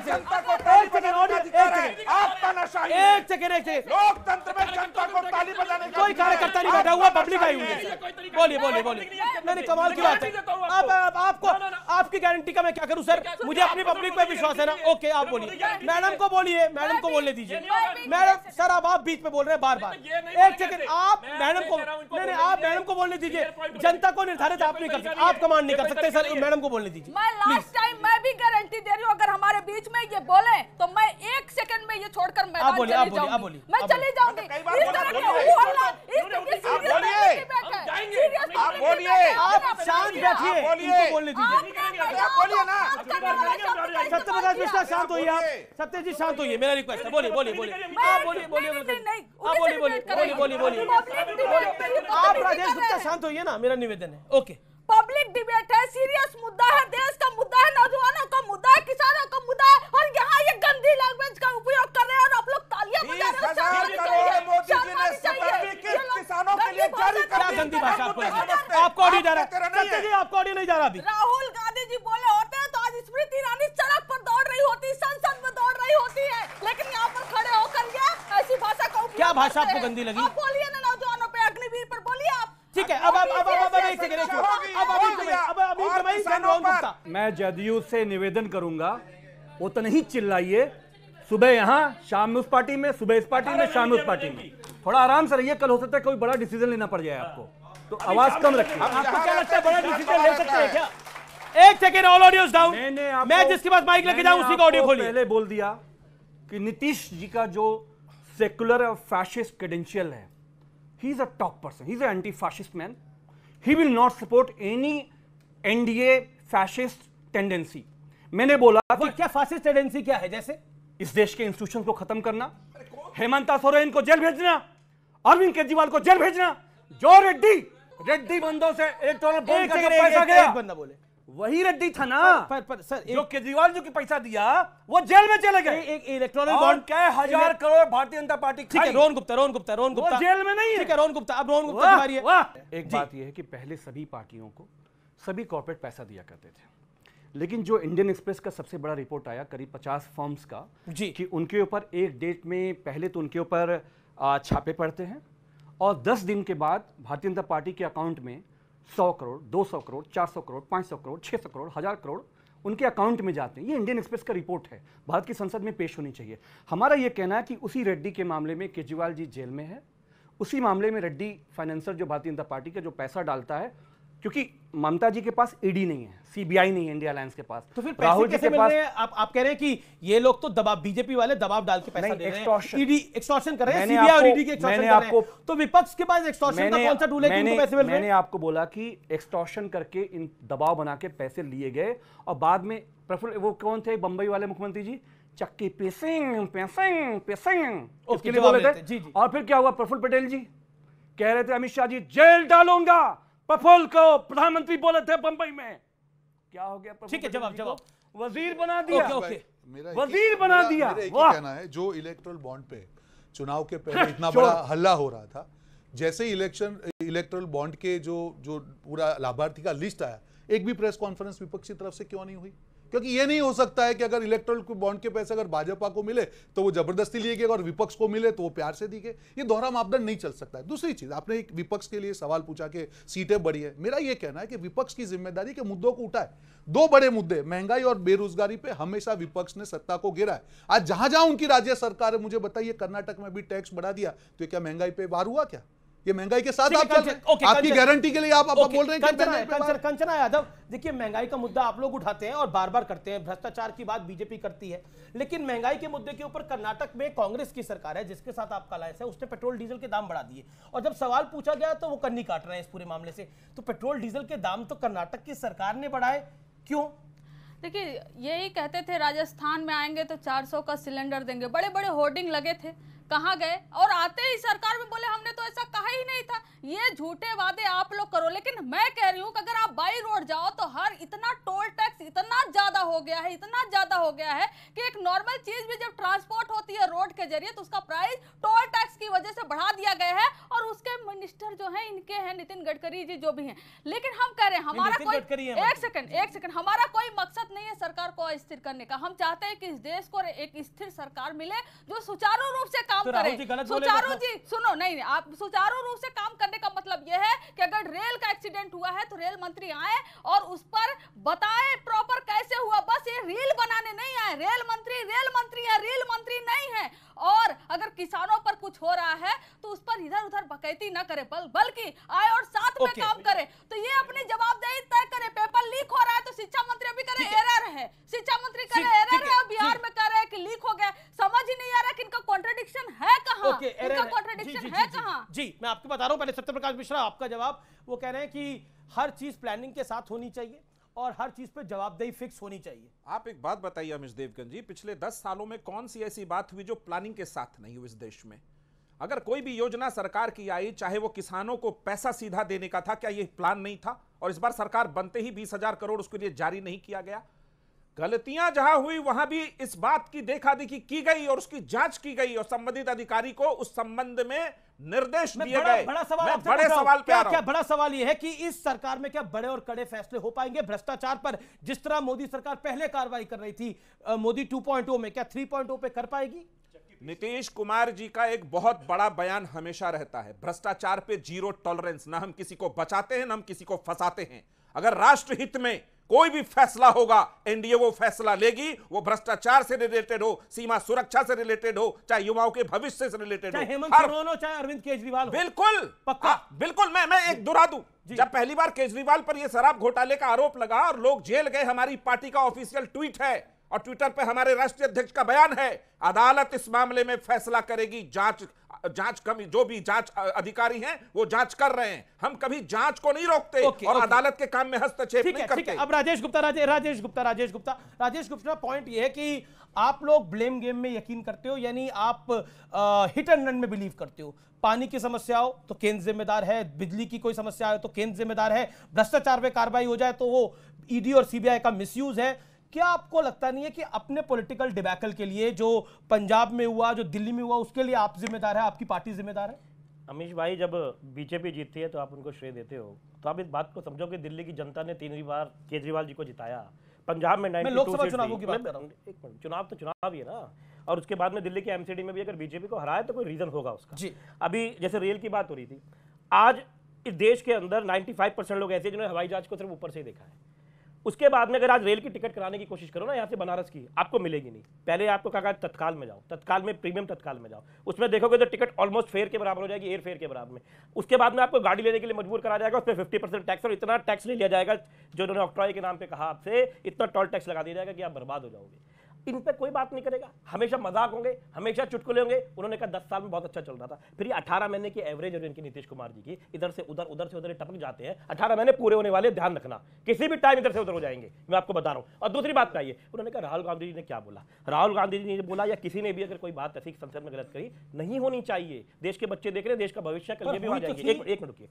एक सेकंड लोकतंत्र में जनता को ताली बजाने का कोई कार्यकर्ता नहीं बैठा हुआ पब्लिक आई हुई है बोलिए बोलिए बोलिए नहीं नहीं कमाल की बात है आप आपको आपकी गारंटी का मैं क्या करूं सर मुझे अपनी पब्लिक पे विश्वास है ना ओके आप बोलिए मैडम को बोलिए मैडम को बोलने दीजिए मैडम सर अब आप बीच में बोल रहे हैं बार तो बार एक सेकंड आप मैडम को नहीं नहीं आप मैडम को बोलने दीजिए जनता को निर्धारित आप नहीं कर सकते आप कमांड नहीं कर सकते सर मैडम को बोलने दीजिए प्लीज मैं भी गारंटी हूँ अगर हमारे बीच में ये बोले तो मैं एक सेकंड में ये छोड़कर चली जाऊंगी मैं चली जाऊंगी बोलिए आप शांत बैठिए बोलने दीजिए ना मिश्रा शांत होइए आप सत्य जी शांत होइए मेरा रिक्वेस्ट है बोलिए बोलिए बोलिए आप बोलिए बोलिए बोलिए बोलिए बोलिए बोलिए आप राजेश गुप्ता शांत होइए ना मेरा निवेदन है ओके पब्लिक डिबेट है सीरियस मुद्दा है देश का मुद्दा है नौजवानों का मुद्दा है किसानों का मुद्दा है और यहाँ ये गंदी लैंग्वेज का उपयोग कर रहे हैं और आप लोग तालियां बजा रहे हैं आपको आपको नहीं जा रहा अभी राहुल गांधी जी बोले होते हैं तो आज स्मृति ईरानी सड़क पर दौड़ रही होती संसद में दौड़ रही होती है लेकिन यहाँ पर खड़े होकर ऐसी भाषा का क्या भाषा आपको गंदी लगी मैं जदयू से निवेदन करूंगा उतने ही चिल्लाइए सुबह यहां शाम में उस पार्टी में सुबह इस पार्टी में शाम में उस पार्टी में थोड़ा आराम से रहिए कल हो सकता है कोई बड़ा डिसीजन लेना पड़ जाए आपको तो आवाज कम रखिए आपको क्या लगता है बड़ा डिसीजन ले सकते हैं क्या एक सेकेंड ऑल ऑडियो डाउन मैं जिसके पास माइक लेके जाऊं उसी का ऑडियो खोलिए पहले बोल दिया कि नीतीश जी का जो सेकुलर और फैशिस्ट क्रेडेंशियल है he is a top person he is a anti fascist man he will not support any NDA fascist tendency मैंने बोला कि तो क्या फासिस्ट टेंडेंसी क्या है जैसे इस देश के इंस्टीट्यूशन को खत्म करना हेमंता सोरेन को जेल भेजना अरविंद केजरीवाल को जेल भेजना जो रेड्डी रेड्डी बंदों से इलेक्ट्रॉनिक बॉन्ड पैसा गया एक बंदा बोले वही रेड्डी था ना पर, पर, पर सर जो केजरीवाल जो की पैसा दिया वो जेल में चले गए एक इलेक्ट्रॉनिक बॉन्ड क्या हजार करोड़ भारतीय जनता पार्टी ठीक है रोहन गुप्ता रोहन गुप्ता रोहन गुप्ता जेल में नहीं है ठीक है रोहन गुप्ता अब रोहन गुप्ता एक बात यह है कि पहले सभी पार्टियों को सभी कॉर्पोरेट पैसा दिया करते थे लेकिन जो इंडियन एक्सप्रेस का सबसे बड़ा रिपोर्ट आया करीब पचास फर्म्स का जी कि उनके ऊपर एक डेट में पहले तो उनके ऊपर छापे पड़ते हैं और दस दिन के बाद भारतीय जनता पार्टी के अकाउंट में सौ करोड़ दो सौ करोड़ चार सौ करोड़ पाँच सौ करोड़ छः सौ करोड़ हज़ार करोड़ उनके अकाउंट में जाते हैं ये इंडियन एक्सप्रेस का रिपोर्ट है भारत की संसद में पेश होनी चाहिए हमारा ये कहना है कि उसी रेड्डी के मामले में केजरीवाल जी जेल में है उसी मामले में रेड्डी फाइनेंसर जो भारतीय जनता पार्टी का जो पैसा डालता है क्योंकि ममता जी के पास ईडी e नहीं है सीबीआई नहीं है इंडिया अलायंस के पास तो फिर राहुल जी के पास आप आप कह रहे हैं कि ये लोग तो दबाव बीजेपी वाले दबाव डाल के पैसा दे रहे हैं ईडी एक्सटॉर्शन e कर रहे हैं सीबीआई और ईडी के एक्सटॉर्शन कर रहे हैं तो विपक्ष के पास एक्सटॉर्शन का कौन सा टूल है पैसे मिल रहे मैंने आपको बोला कि एक्सटॉर्शन करके इन दबाव बना के पैसे लिए गए और बाद में प्रफुल्ल वो कौन थे बंबई वाले मुख्यमंत्री जी चक्की पेसिंग पेसिंग पेसिंग लिए बोले थे और फिर क्या हुआ प्रफुल्ल पटेल जी कह रहे थे अमित शाह जी जेल डालूंगा पफोल को प्रधानमंत्री बोले थे बंबई में क्या हो गया ठीक है जवाब जवाब वजीर बना दिया ओके, ओके। वजीर बना दिया मेरा कहना है जो इलेक्ट्रल बॉन्ड पे चुनाव के पहले इतना बड़ा हल्ला हो रहा था जैसे ही इलेक्शन इलेक्ट्रल बॉन्ड के जो जो पूरा लाभार्थी का लिस्ट आया एक भी प्रेस कॉन्फ्रेंस विपक्षी तरफ से क्यों नहीं हुई क्योंकि ये नहीं हो सकता है कि अगर इलेक्ट्रल बॉन्ड के पैसे अगर भाजपा को मिले तो वो जबरदस्ती लिए गए और विपक्ष को मिले तो वो प्यार से दी गए ये दोहरा मापदंड नहीं चल सकता है दूसरी चीज आपने एक विपक्ष के लिए सवाल पूछा कि सीटें बड़ी है मेरा यह कहना है कि विपक्ष की जिम्मेदारी के मुद्दों को उठाए दो बड़े मुद्दे महंगाई और बेरोजगारी पे हमेशा विपक्ष ने सत्ता को गिरा है आज जहां जहां उनकी राज्य सरकार है मुझे बताइए कर्नाटक में भी टैक्स बढ़ा दिया तो क्या महंगाई पे वार हुआ क्या ये महंगाई के साथ आप ओके, आपकी गारंटी के लिए आप, आप ओके, बोल रहे हैं कंचना, कंचना, कंचना यादव देखिए महंगाई का मुद्दा आप लोग उठाते हैं और बार बार करते हैं भ्रष्टाचार की बात बीजेपी करती है लेकिन महंगाई के मुद्दे के ऊपर कर्नाटक में कांग्रेस की सरकार है जिसके साथ आपका अलायंस है उसने पेट्रोल डीजल के दाम बढ़ा दिए और जब सवाल पूछा गया तो वो कन्नी काट रहे हैं इस पूरे मामले से तो पेट्रोल डीजल के दाम तो कर्नाटक की सरकार ने बढ़ाए क्यों देखिए यही कहते थे राजस्थान में आएंगे तो 400 का सिलेंडर देंगे बड़े बड़े होर्डिंग लगे थे कहा गए और आते ही सरकार में बोले हमने तो ऐसा कहा ही नहीं था ये झूठे वादे आप लोग करो लेकिन मैं कह रही हूँ कि अगर आप बाई रोड जाओ तो हर इतना टोल टैक्स इतना ज़्यादा हो गया है इतना ज़्यादा हो गया है कि एक नॉर्मल चीज़ भी जब ट्रांसपोर्ट होती है रोड के जरिए तो उसका प्राइस टोल टैक्स की वजह से बढ़ा दिया गया है और उसके मिनिस्टर जो है इनके हैं नितिन गडकरी जी जो भी है लेकिन हम कह रहे हैं हमारा कोई एक सेकंड एक सेकंड हमारा कोई मकसद नहीं है सरकार को अस्थिर करने का हम चाहते हैं कि इस देश को एक स्थिर सरकार मिले जो सुचारू रूप से काम काम तो करें सुचारू तो। जी सुनो नहीं आप सुचारू रूप से काम करने का मतलब यह है कि अगर रेल का एक्सीडेंट हुआ है तो रेल मंत्री आए और उस पर बताए प्रॉपर कैसे हुआ बस ये रील बनाने नहीं आए रेल मंत्री रेल मंत्री है रेल मंत्री नहीं है और अगर किसानों पर कुछ हो रहा है तो उस पर इधर उधर बकैती ना करे बल्कि आए और साथ में काम करे तो ये अपने जवाब जी मैं आपको बता रहा हूँ पहले सत्यप्रकाश मिश्रा आपका जवाब वो कह रहे हैं कि हर चीज प्लानिंग के साथ होनी चाहिए और हर चीज पे जवाबदेही फिक्स होनी चाहिए आप एक बात बताइए अमित देवगन जी पिछले दस सालों में कौन सी ऐसी बात हुई जो प्लानिंग के साथ नहीं हुई इस देश में अगर कोई भी योजना सरकार की आई चाहे वो किसानों को पैसा सीधा देने का था क्या ये प्लान नहीं था और इस बार सरकार बनते ही बीस हजार करोड़ उसके लिए जारी नहीं किया गया गलतियां जहां हुई वहां भी इस बात की देखा देखी की गई और उसकी जांच की गई और संबंधित अधिकारी को उस संबंध में निर्देश दिए गए बड़ा सवाल बड़े सवाल पे क्या, क्या बड़ा सवाल यह है कि इस सरकार में क्या बड़े और कड़े फैसले हो पाएंगे भ्रष्टाचार पर जिस तरह मोदी सरकार पहले कार्रवाई कर रही थी मोदी टू में क्या थ्री पे कर पाएगी नीतीश कुमार जी का एक बहुत बड़ा बयान हमेशा रहता है भ्रष्टाचार पे जीरो टॉलरेंस ना हम किसी को बचाते हैं ना हम किसी को फंसाते हैं अगर राष्ट्रहित में कोई भी फैसला होगा एनडीए वो फैसला लेगी वो भ्रष्टाचार से रिलेटेड हो सीमा सुरक्षा से रिलेटेड हो चाहे युवाओं के भविष्य से रिलेटेड हो हेमंत चाहे अरविंद केजरीवाल बिल्कुल पक्का हाँ, बिल्कुल मैं मैं एक दुरा दू जब पहली बार केजरीवाल पर यह शराब घोटाले का आरोप लगा और लोग जेल गए हमारी पार्टी का ऑफिशियल ट्वीट है और ट्विटर पर हमारे राष्ट्रीय अध्यक्ष का बयान है अदालत इस मामले में फैसला करेगी जांच जांच कमी जो भी जांच अधिकारी हैं वो जांच कर रहे हैं हम कभी जांच को नहीं रोकते okay, और okay. अदालत के काम में हस्तक्षेप नहीं करते अब राजेश गुप्ता राजे, राजेश गुप्ता राजेश गुप्ता राजेश गुप्ता पॉइंट ये है कि आप लोग ब्लेम गेम में यकीन करते हो यानी आप हिट एंड रन में बिलीव करते हो पानी की समस्या हो तो केंद्र जिम्मेदार है बिजली की कोई समस्या हो तो केंद्र जिम्मेदार है भ्रष्टाचार में कार्रवाई हो जाए तो वो ईडी e और सीबीआई का मिसयूज है क्या आपको लगता नहीं है कि अपने पॉलिटिकल डिबैकल के लिए जो पंजाब में हुआ जो दिल्ली में हुआ उसके लिए आप जिम्मेदार है आपकी पार्टी जिम्मेदार है अमीश भाई जब बीजेपी जीतती है तो आप उनको श्रेय देते हो तो आप इस बात को समझो कि दिल्ली की जनता ने तीन बार केजरीवाल जी को जिताया पंजाब में नाइन लोकसभा चुनावों की बात कर रहा एक मिनट चुनाव तो चुनाव ही है ना और उसके बाद में दिल्ली के एमसीडी में भी अगर बीजेपी को हराया तो कोई रीजन होगा उसका जी अभी जैसे रेल की बात हो रही थी आज इस देश के अंदर 95 परसेंट लोग ऐसे जिन्होंने हवाई जहाज को सिर्फ ऊपर से ही देखा है उसके बाद में अगर आज रेल की टिकट कराने की कोशिश करो ना यहाँ से बनारस की आपको मिलेगी नहीं पहले आपको कहा गया तत्काल में जाओ तत्काल में प्रीमियम तत्काल में जाओ उसमें देखोगे तो टिकट ऑलमोस्ट फेयर के बराबर हो जाएगी एयर फेयर के बराबर में उसके बाद में आपको गाड़ी लेने के लिए मजबूर करा जाएगा उसमें फिफ्टी परसेंट टैक्स और इतना टैक्स ले लिया जाएगा जो उन्होंने ऑक्ट्रॉय के नाम पर कहा आपसे इतना टोल टैक्स लगा दिया जाएगा कि आप बर्बाद हो जाओगे इन पर कोई बात नहीं करेगा हमेशा मजाक होंगे हमेशा चुटकुले होंगे उन्होंने कहा दस साल में बहुत अच्छा चल रहा था फिर ये अठारह महीने की एवरेज और इनकी नीतीश कुमार जी की इधर से उधर उधर से उधर टपक जाते हैं अठारह महीने पूरे होने वाले ध्यान रखना किसी भी टाइम इधर से उधर हो जाएंगे मैं आपको बता रहा हूँ और दूसरी बात चाहिए उन्होंने कहा राहुल गांधी जी ने क्या बोला राहुल गांधी जी ने बोला या किसी ने भी अगर कोई बात ऐसी संसद में गलत करी नहीं होनी चाहिए देश के बच्चे देख रहे हैं देश का भविष्य कल ये भी हो तो जाएगी एक मिनट रुकी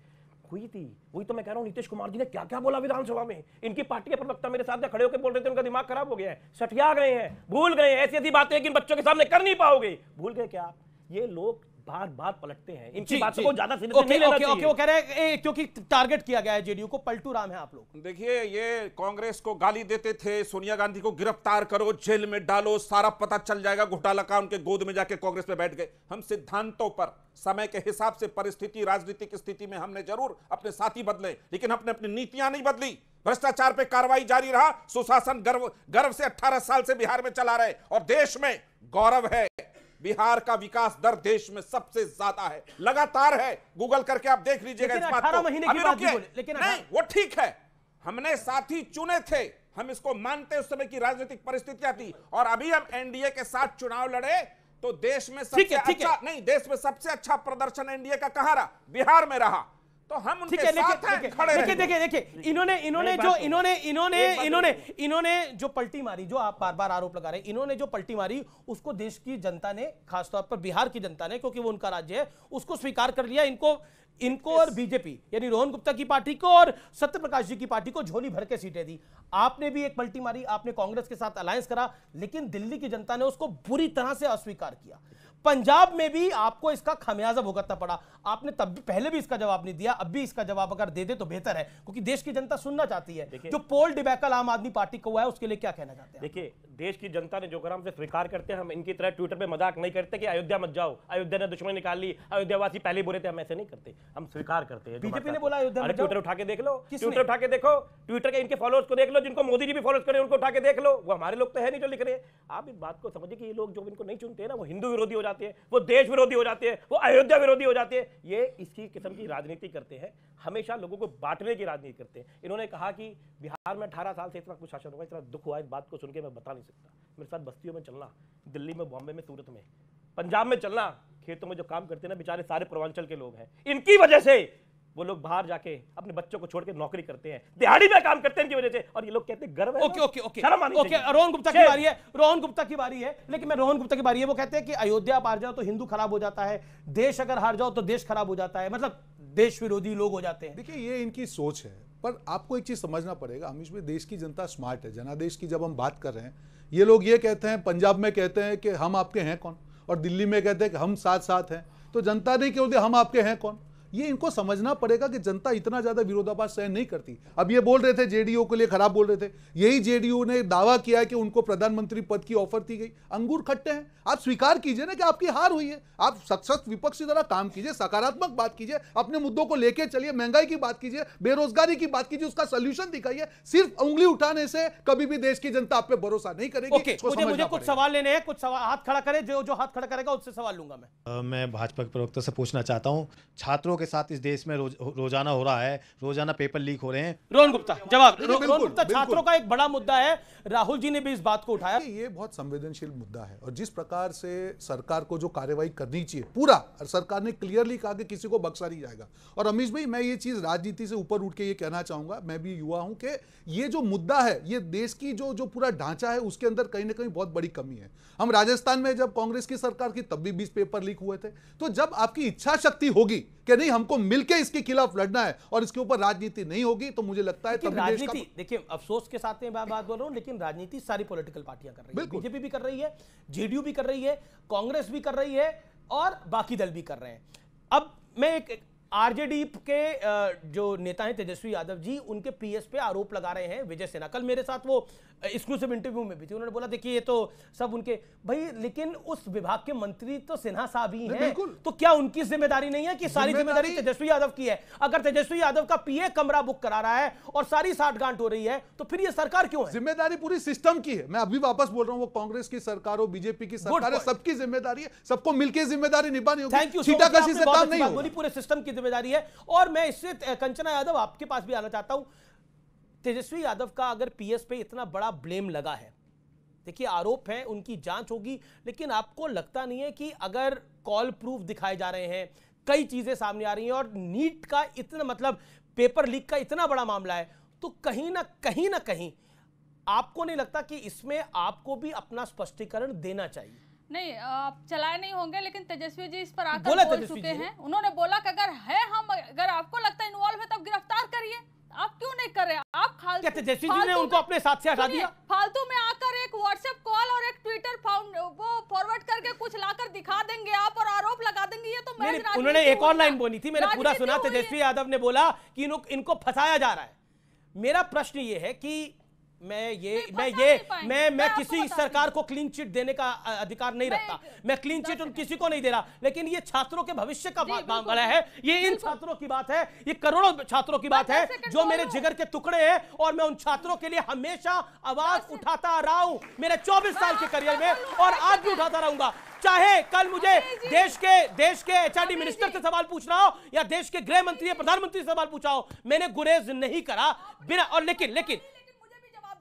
हुई थी वही तो मैं कह रहा हूँ नीतीश कुमार जी ने क्या क्या बोला विधानसभा में इनकी पार्टी के प्रवक्ता मेरे साथ खड़े होकर बोल रहे थे उनका दिमाग खराब हो गया है सठिया गए हैं भूल गए ऐसी ऐसी बातें कि बच्चों के सामने कर नहीं पाओगे भूल गए क्या ये लोग बार बार पलटते हैं इनकी बात को ज्यादा ओके, नहीं ओके, चाहिए वो कह रहे हैं क्योंकि टारगेट किया गया है जेडीयू को पलटू राम है आप लोग देखिए ये कांग्रेस को गाली देते थे सोनिया गांधी को गिरफ्तार करो जेल में डालो सारा पता चल जाएगा घोटाला का उनके गोद में जाके कांग्रेस में बैठ गए हम सिद्धांतों पर समय के हिसाब से परिस्थिति राजनीतिक स्थिति में हमने जरूर अपने साथी बदले लेकिन अपने अपनी नीतियां नहीं बदली भ्रष्टाचार पे कार्रवाई जारी रहा सुशासन गर्व गर्व से 18 साल से बिहार में चला रहे और देश में गौरव है बिहार का विकास दर देश में सबसे ज्यादा है लगातार है गूगल करके आप देख लीजिएगा इस बात को महीने की बात लेकिन नहीं वो ठीक है हमने साथी चुने थे हम इसको मानते उस समय की राजनीतिक परिस्थितियां थी और अभी हम एनडीए के साथ चुनाव लड़े तो देश में सबसे अच्छा नहीं देश में सबसे अच्छा प्रदर्शन एनडीए का कहा रहा बिहार में रहा तो हम उनके साथ हैं खड़े देखिए देखिए देखिए इन्होंने इन्होंने जो इन्होंने इन्होंने इन्होंने इन्होंने जो पलटी मारी जो आप बार बार आरोप लगा रहे हैं इन्होंने जो पलटी मारी उसको देश की जनता ने खासतौर पर बिहार की जनता ने क्योंकि वो उनका राज्य है उसको स्वीकार कर लिया इनको इनको और बीजेपी यानी रोहन गुप्ता की पार्टी को और सत्य प्रकाश जी की पार्टी को झोली भर के सीटें दी आपने भी एक पलटी मारी आपने कांग्रेस के साथ अलायंस करा लेकिन दिल्ली की जनता ने उसको बुरी तरह से अस्वीकार किया पंजाब में भी आपको इसका खमियाजा भुगतना पड़ा आपने तब भी पहले भी इसका जवाब नहीं दिया अब भी इसका जवाब अगर दे दे तो बेहतर है क्योंकि देश की जनता सुनना चाहती है जो पोल डिबैकल आम आदमी पार्टी को हुआ है उसके लिए क्या कहना चाहते हैं देखिए देश की जनता ने जो कर हमसे स्वीकार करते हैं हम इनकी तरह ट्विटर पर मजाक नहीं करते कि अयोध्या मत जाओ अयोध्या ने दुश्मन निकाल ली अयोध्यावासी पहले बुरे थे हम ऐसे नहीं करते हम स्वीकार करते हैं बीजेपी ने बोला अयोध्या में ट्विटर उठा के देख लो ट्विटर उठा के देखो ट्विटर के इनके फॉलोअर्स को देख लो जिनको मोदी जी भी फॉलोअर्स करें उनको उठा के देख लो वो हमारे लोग तो है नहीं जो लिख रहे आप इस बात को समझिए कि ये लोग जो इनको नहीं चुनते ना वो हिंदू विरोधी हो जाते हैं वो देश विरोधी हो जाते हैं वो अयोध्या विरोधी हो जाते हैं ये इसकी किस्म की राजनीति करते हैं हमेशा लोगों को बांटने की राजनीति करते हैं इन्होंने कहा कि बिहार में अठारह साल से इतना कुछ शासन हुआ इतना दुख हुआ इस बात को सुन के मैं बता नहीं सकता मेरे साथ बस्तियों में चलना दिल्ली में बॉम्बे में सूरत में पंजाब में चलना खेतों में जो काम करते हैं ना बेचारे सारे पूर्वांचल के लोग हैं इनकी वजह से वो लोग बाहर जाके अपने बच्चों को छोड़ के नौकरी करते हैं दिहाड़ी में काम करते हैं इनकी वजह से और ये लोग कहते हैं गर्व है okay okay okay okay Rohan Gupta की बारी है रोहन गुप्ता की बारी है लेकिन मैं रोहन गुप्ता की बारी है वो कहते हैं कि अयोध्या आप हार जाओ तो हिंदू खराब हो जाता है देश अगर हार जाओ तो देश खराब हो जाता है मतलब देश विरोधी लोग हो जाते हैं देखिए ये इनकी सोच है पर आपको एक चीज समझना पड़ेगा हम इसमें देश की जनता स्मार्ट है जनादेश की जब हम बात कर रहे हैं ये लोग ये कहते हैं पंजाब में कहते हैं कि हम आपके हैं कौन और दिल्ली में कहते हैं कि हम साथ साथ हैं तो जनता नहीं क्यों दे हम आपके हैं कौन ये इनको समझना पड़ेगा कि जनता इतना ज्यादा विरोधाभास सहन नहीं करती अब ये बोल रहे थे जेडीयू के लिए खराब बोल रहे थे यही जेडीयू ने दावा किया कि उनको प्रधानमंत्री पद की ऑफर दी गई अंगूर खट्टे हैं आप स्वीकार कीजिए ना कि आपकी हार हुई है आप सशक्त विपक्ष की तरह काम कीजिए सकारात्मक बात कीजिए अपने मुद्दों को लेकर चलिए महंगाई की बात कीजिए बेरोजगारी की बात कीजिए उसका सोल्यूशन दिखाइए सिर्फ उंगली उठाने से कभी भी देश की जनता आप पे भरोसा नहीं करेगी मुझे, कुछ सवाल लेने हैं कुछ हाथ खड़ा करे जो जो हाथ खड़ा करेगा उससे सवाल लूंगा मैं भाजपा के प्रवक्ता से पूछना चाहता हूँ छात्रों के साथ इस देश में रोज, रोजाना हो रहा है रोजाना पेपर लीक हो रहे हैं रोहन गुप्ता जवाब रोहन गुप्ता छात्रों का एक बड़ा मुद्दा है राहुल जी ने भी इस बात को उठाया ये बहुत संवेदनशील मुद्दा है और जिस प्रकार से सरकार को जो कार्यवाही करनी चाहिए पूरा सरकार ने क्लियरली कहा कि किसी को बक्सा नहीं जाएगा और अमीश भाई मैं ये चीज राजनीति से ऊपर उठ के ये कहना चाहूंगा मैं भी युवा हूं कि ये जो मुद्दा है ये देश की जो जो पूरा ढांचा है उसके अंदर कहीं ना कहीं बहुत बड़ी कमी है हम राजस्थान में जब कांग्रेस की सरकार की तब भी बीस पेपर लीक हुए थे तो जब आपकी इच्छा शक्ति होगी कि नहीं हमको मिलकर इसके खिलाफ लड़ना है और इसके ऊपर राजनीति नहीं होगी तो मुझे लगता है राजनीति देखिए अफसोस के साथ में बात बोल रहा हूँ लेकिन राजनीति सारी पोलिटिकल पार्टियां कर रही है बीजेपी भी कर रही है जेडीयू भी कर रही है कांग्रेस भी कर रही है और बाकी दल भी कर रहे हैं अब मैं एक आरजेडी के जो नेता हैं तेजस्वी यादव जी उनके पीएस पे आरोप लगा रहे हैं विजय सिन्हा कल मेरे साथ वो एक्सक्लूसिव इंटरव्यू में भी थी उन्होंने बोला देखिए ये तो सब उनके भाई लेकिन उस विभाग के मंत्री तो सिन्हा साहब ही हैं तो क्या उनकी जिम्मेदारी नहीं है कि सारी जिम्मेदारी तेजस्वी यादव की है अगर तेजस्वी यादव का पीए कमरा बुक करा रहा है और सारी साठगांठ हो रही है तो फिर ये सरकार क्यों है जिम्मेदारी पूरी सिस्टम की है मैं अभी वापस बोल रहा हूँ वो कांग्रेस की सरकार हो बीजेपी की सरकार सबकी जिम्मेदारी है सबको मिलकर जिम्मेदारी निभानी होगी थैंक यू से काम पूरे सिस्टम की जिम्मेदारी है और मैं इससे कंचना यादव आपके पास भी आना चाहता हूं तेजस्वी यादव का अगर पीएस पे इतना बड़ा ब्लेम लगा है देखिए आरोप है उनकी जांच होगी लेकिन आपको लगता नहीं है कि अगर कॉल प्रूफ दिखाए जा रहे हैं कई चीजें सामने आ रही हैं और नीट का इतना मतलब पेपर लीक का इतना बड़ा मामला है तो कहीं ना कहीं ना कहीं आपको नहीं लगता कि इसमें आपको भी अपना स्पष्टीकरण देना चाहिए नहीं आप चलाए नहीं होंगे लेकिन तेजस्वी जी इस पर आकर बोल चुके हैं उन्होंने बोला कि अगर है हम अगर आपको लगता है इन्वॉल्व है तो गिरफ्तार करिए आप क्यों नहीं कर रहे आप खाल तेजस्वी जी ने उनको अपने साथ से हटा दिया फालतू में आकर एक व्हाट्सएप कॉल और एक ट्विटर वो फॉरवर्ड करके कुछ लाकर दिखा देंगे आप और आरोप लगा देंगे ये तो मैं उन्होंने एक और लाइन बोली थी मैंने पूरा सुना तेजस्वी यादव ने बोला कि इनको फंसाया जा रहा है मेरा प्रश्न ये है कि मैं ये मैं ये मैं मैं किसी सरकार को क्लीन चिट देने का अधिकार नहीं रखता मैं क्लीन चिट उन किसी को नहीं दे रहा लेकिन ये छात्रों के भविष्य का मामला है ये इन छात्रों की बात है ये करोड़ों छात्रों की बात है जो मेरे जिगर के टुकड़े हैं और मैं उन छात्रों के लिए हमेशा आवाज उठाता रहा हूं मेरे चौबीस साल के हाँ, करियर में और आज भी उठाता रहूंगा चाहे कल मुझे देश के देश के एचआरडी मिनिस्टर से सवाल पूछना हो या देश के गृह मंत्री या प्रधानमंत्री से सवाल पूछा हो मैंने गुरेज नहीं करा बिना और लेकिन लेकिन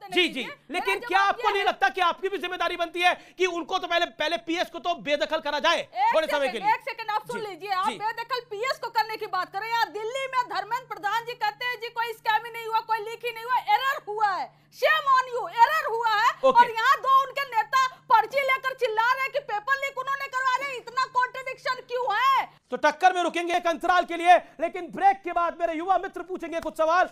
जवाब तो देने जी जी लेकिन क्या आपको नहीं लगता कि आपकी भी जिम्मेदारी बनती है कि उनको तो पहले पहले पीएस को तो बेदखल करा जाए थोड़े समय के लिए एक सेकंड आप सुन लीजिए आप बेदखल पीएस को करने की बात करें यहाँ दिल्ली में धर्मेंद्र प्रधान जी कहते हैं जी कोई स्कैम ही नहीं हुआ कोई लीक ही नहीं हुआ एरर हुआ है शेम ऑन यू एरर हुआ है और यहाँ दो उनके नेता पर्ची लेकर चिल्ला रहे हैं कि पेपर लीक उन्होंने करवा रहे इतना कॉन्ट्रडिक्शन क्यूँ है तो टक्कर में रुकेंगे एक अंतराल के लिए लेकिन ब्रेक के बाद मेरे युवा मित्र पूछेंगे कुछ सवाल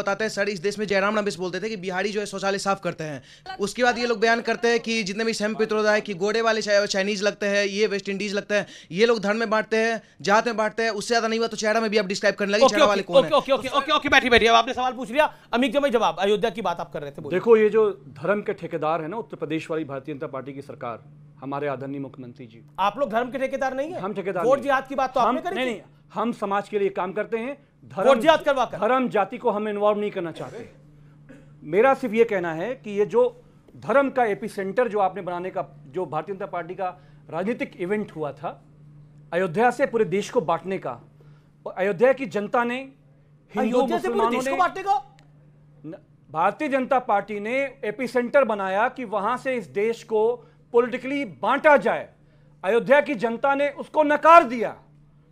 बताते हैं सर इस देश में जयराम रमेश बोलते थे कि बिहारी जो है शौचालय साफ करते हैं उसके बाद ये लोग बयान करते हैं कि जितने भी सैम पित्रोदा है कि गोड़े वाले चाइनीज लगते हैं ये वेस्ट इंडीज लगते हैं ये लोग धर्म में बांटते हैं जात में बांटते हैं उससे ज्यादा नहीं हुआ तो चेहरा में भी आप डिस्क्राइब करने लगे चेहरा वाले बैठी बैठी आपने सवाल पूछ लिया अमित जमई जवाब अयोध्या की बात आप कर रहे थे देखो ये जो धर्म के ठेकेदार है ना उत्तर प्रदेश वाली भारतीय जनता पार्टी की सरकार हमारे आदरणीय मुख्यमंत्री जी आप लोग धर्म के ठेकेदार नहीं है हम ठेकेदार वोट जिहाद की बात तो आपने करी नहीं हम समाज के लिए काम करते हैं धर्म करवा कर। धर्म जाति को हम इन्वॉल्व नहीं करना चाहते मेरा सिर्फ ये कहना है कि ये जो धर्म का एपिसेंटर जो आपने बनाने का जो भारतीय जनता पार्टी का राजनीतिक इवेंट हुआ था अयोध्या से पूरे देश को बांटने का और अयोध्या की जनता ने हिंदू मुसलमानों ने भारतीय जनता पार्टी ने एपिसेंटर बनाया कि वहां से इस देश को पॉलिटिकली बांटा जाए अयोध्या की जनता ने उसको नकार दिया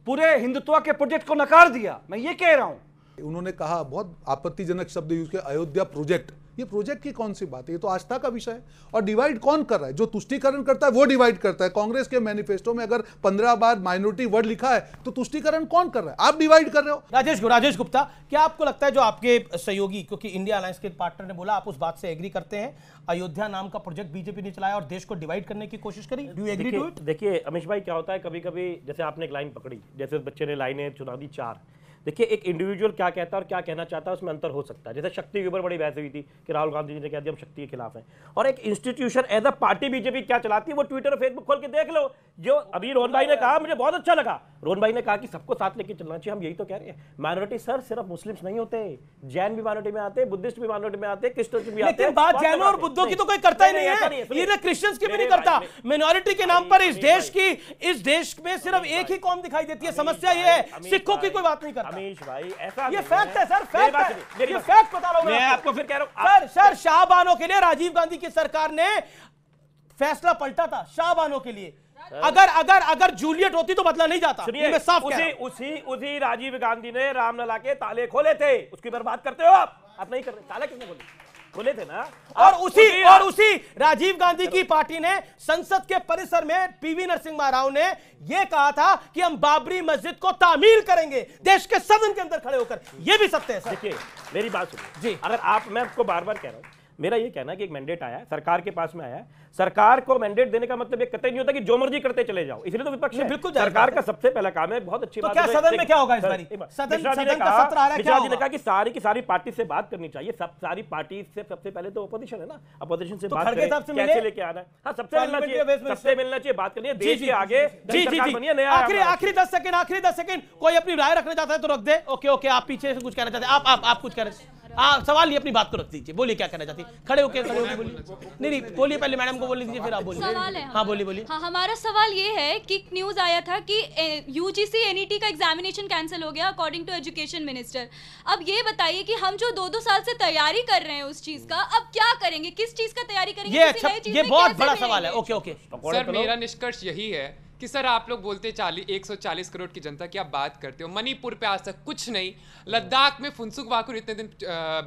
पूरे हिंदुत्व के प्रोजेक्ट को नकार दिया मैं ये कह रहा हूँ उन्होंने कहा बहुत आपत्तिजनक शब्द यूज किया अयोध्या प्रोजेक्ट ये प्रोजेक्ट की कौन सी बात है ये तो आस्था का विषय है और डिवाइड कौन कर रहा है जो तुष्टिकरण करता है वो डिवाइड करता है कांग्रेस के मैनिफेस्टो में अगर पंद्रह बार माइनॉरिटी वर्ड लिखा है तो तुष्टिकरण कौन कर रहा है आप डिवाइड कर रहे हो राजेश राजेश गुप्ता क्या आपको लगता है जो आपके सहयोगी क्योंकि इंडिया अलायंस के पार्टनर ने बोला आप उस बात से एग्री करते हैं अयोध्या नाम का प्रोजेक्ट बीजेपी ने चलाया और देश को डिवाइड करने की कोशिश करी डू एग्री टू इट देखिए अमित भाई क्या होता है कभी कभी जैसे आपने एक लाइन पकड़ी जैसे बच्चे ने लाइने चुनावी चार देखिए एक इंडिविजुअल क्या कहता है और क्या कहना चाहता है उसमें अंतर हो सकता है जैसे शक्ति के ऊपर बड़ी बहस हुई थी कि राहुल गांधी जी ने कह दिया हम शक्ति के खिलाफ हैं और एक institution as a party BJP क्या चलाती है वो ट्विटर और फेसबुक खोल के देख लो जो अभी रोहन भाई ने कहा मुझे बहुत अच्छा लगा रोहन भाई ने कहा कि सबको साथ लेके चलना चाहिए हम यही तो कह रहे हैं माइनॉरिटी सर सिर्फ मुस्लिम्स नहीं होते जैन भी माइनॉरिटी में आते बुद्धिस्ट भी माइनॉरिटी में आते क्रिस्टन भी आते बात जैनों और बुद्धों की तो कोई करता ही नहीं है क्रिश्चियंस की भी नहीं करता माइनॉरिटी के नाम पर इस देश की इस देश में सिर्फ एक ही कौम दिखाई देती है समस्या ये है सिखों की कोई बात नहीं करता रमेश भाई ऐसा ये फैक्ट है सर फैक्ट बता रहा आपको फिर कह रहा सर सर शाहबानों के लिए राजीव गांधी की सरकार ने फैसला पलटा था शाहबानों के लिए अगर अगर अगर जूलियट होती तो बदला नहीं जाता मैं साफ उसी उसी उसी राजीव गांधी ने रामलला के ताले खोले थे उसकी बर्बाद करते हो आप आप नहीं कर रहे ताले किसने खोले खुले थे ना और उसी और उसी राजीव गांधी की पार्टी ने संसद के परिसर में पीवी नरसिंह राव ने यह कहा था कि हम बाबरी मस्जिद को तामीर करेंगे देश के सदन के अंदर खड़े होकर यह भी सत्य है देखिए मेरी बात सुनिए जी अगर आप मैं आपको बार बार कह रहा हूं मेरा ये कहना है कि एक मैंडेट आया है सरकार के पास में आया है सरकार को मैंडेट देने का मतलब कतई नहीं होता कि जो मर्जी करते चले जाओ इसलिए तो विपक्ष है बिल्कुल सरकार का सबसे पहला काम है बहुत अच्छी तो बात क्या सदन में क्या होगा इस बारी सदन सदन का ने कहा जी ने कहा कि सारी की सारी पार्टी से बात करनी चाहिए सब सारी पार्टी से सबसे पहले तो अपोजिशन है ना अपोजिशन से तो बात कैसे लेके आना है हाँ, सबसे मिलना चाहिए सबसे मिलना चाहिए बात करनी है देश के आगे जी जी जी आखिरी आखिरी दस सेकंड आखिरी दस सेकंड कोई अपनी राय रखना चाहता है तो रख दे ओके ओके आप पीछे से कुछ कहना चाहते हैं आप आप आप कुछ हैं आप हाँ, सवाल ये अपनी बात को रख दीजिए बोलिए क्या कहना चाहती है खड़े होके खड़े होके बोलिए नहीं नहीं बोलिए पहले मैडम को बोल दीजिए फिर आप बोलिए हाँ।, हाँ बोलिए बोलिए हाँ हमारा सवाल ये है कि न्यूज आया था कि यूजीसी एनईटी e का एग्जामिनेशन कैंसिल हो गया अकॉर्डिंग टू एजुकेशन मिनिस्टर अब ये बताइए कि हम जो दो दो साल से तैयारी कर रहे हैं उस चीज का अब क्या करेंगे किस चीज का तैयारी करेंगे ये अच्छा, ये बहुत बड़ा सवाल है ओके ओके सर मेरा निष्कर्ष यही है कि सर आप लोग बोलते चालीस एक सौ चालीस करोड़ की जनता की आप बात करते हो मणिपुर पे आज तक कुछ नहीं लद्दाख में फुनसुक वाकुर इतने दिन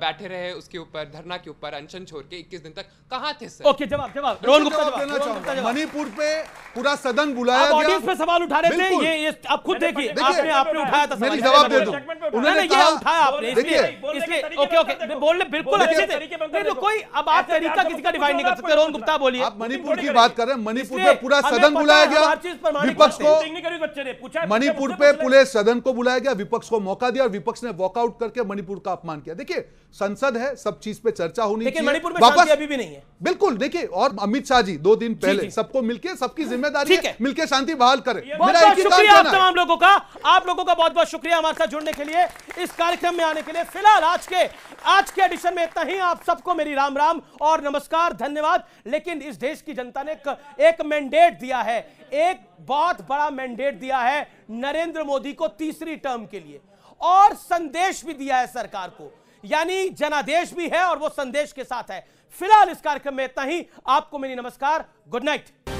बैठे रहे उसके ऊपर धरना के ऊपर अनशन छोड़ के इक्कीस दिन तक कहाँ थे सर ओके जवाब जवाब मणिपुर पे पूरा सदन बुलाया ऑडियंस पे सवाल उठा रहे थे ये, ये आप खुद देखिए आपने आपने उठाया था सवाल जवाब दे दो उन्होंने ये उठाया आपने इसलिए इसलिए ओके ओके बोलने बिल्कुल अच्छे थे नहीं तो कोई अब आप तरीका किसी का डिफाइन नहीं कर सकते रोहन गुप्ता बोलिए आप मणिपुर की बात कर रहे हैं मणिपुर पे पूरा सदन बुलाया गया विपक्ष को मणिपुर पे पुलिस सदन को बुलाया गया विपक्ष को मौका दिया और विपक्ष ने वॉकआउट करके मणिपुर का अपमान किया देखिए संसद है सब चीज पे चर्चा होनी चाहिए मणिपुर में वापस अभी भी नहीं है बिल्कुल देखिए और अमित शाह जी दो दिन पहले सबको मिलकर सबकी हाँ, जिम्मेदारी मिलकर शांति बहाल करे तमाम लोगों का आप लोगों का बहुत बहुत शुक्रिया हमारे साथ जुड़ने के लिए इस कार्यक्रम में आने के लिए फिलहाल आज के आज के एडिशन में इतना ही आप सबको मेरी राम राम और नमस्कार धन्यवाद लेकिन इस देश की जनता ने एक मैंडेट दिया है एक बहुत बड़ा मैंडेट दिया है नरेंद्र मोदी को तीसरी टर्म के लिए और संदेश भी दिया है सरकार को यानी जनादेश भी है और वो संदेश के साथ है फिलहाल इस कार्यक्रम में इतना ही आपको मेरी नमस्कार गुड नाइट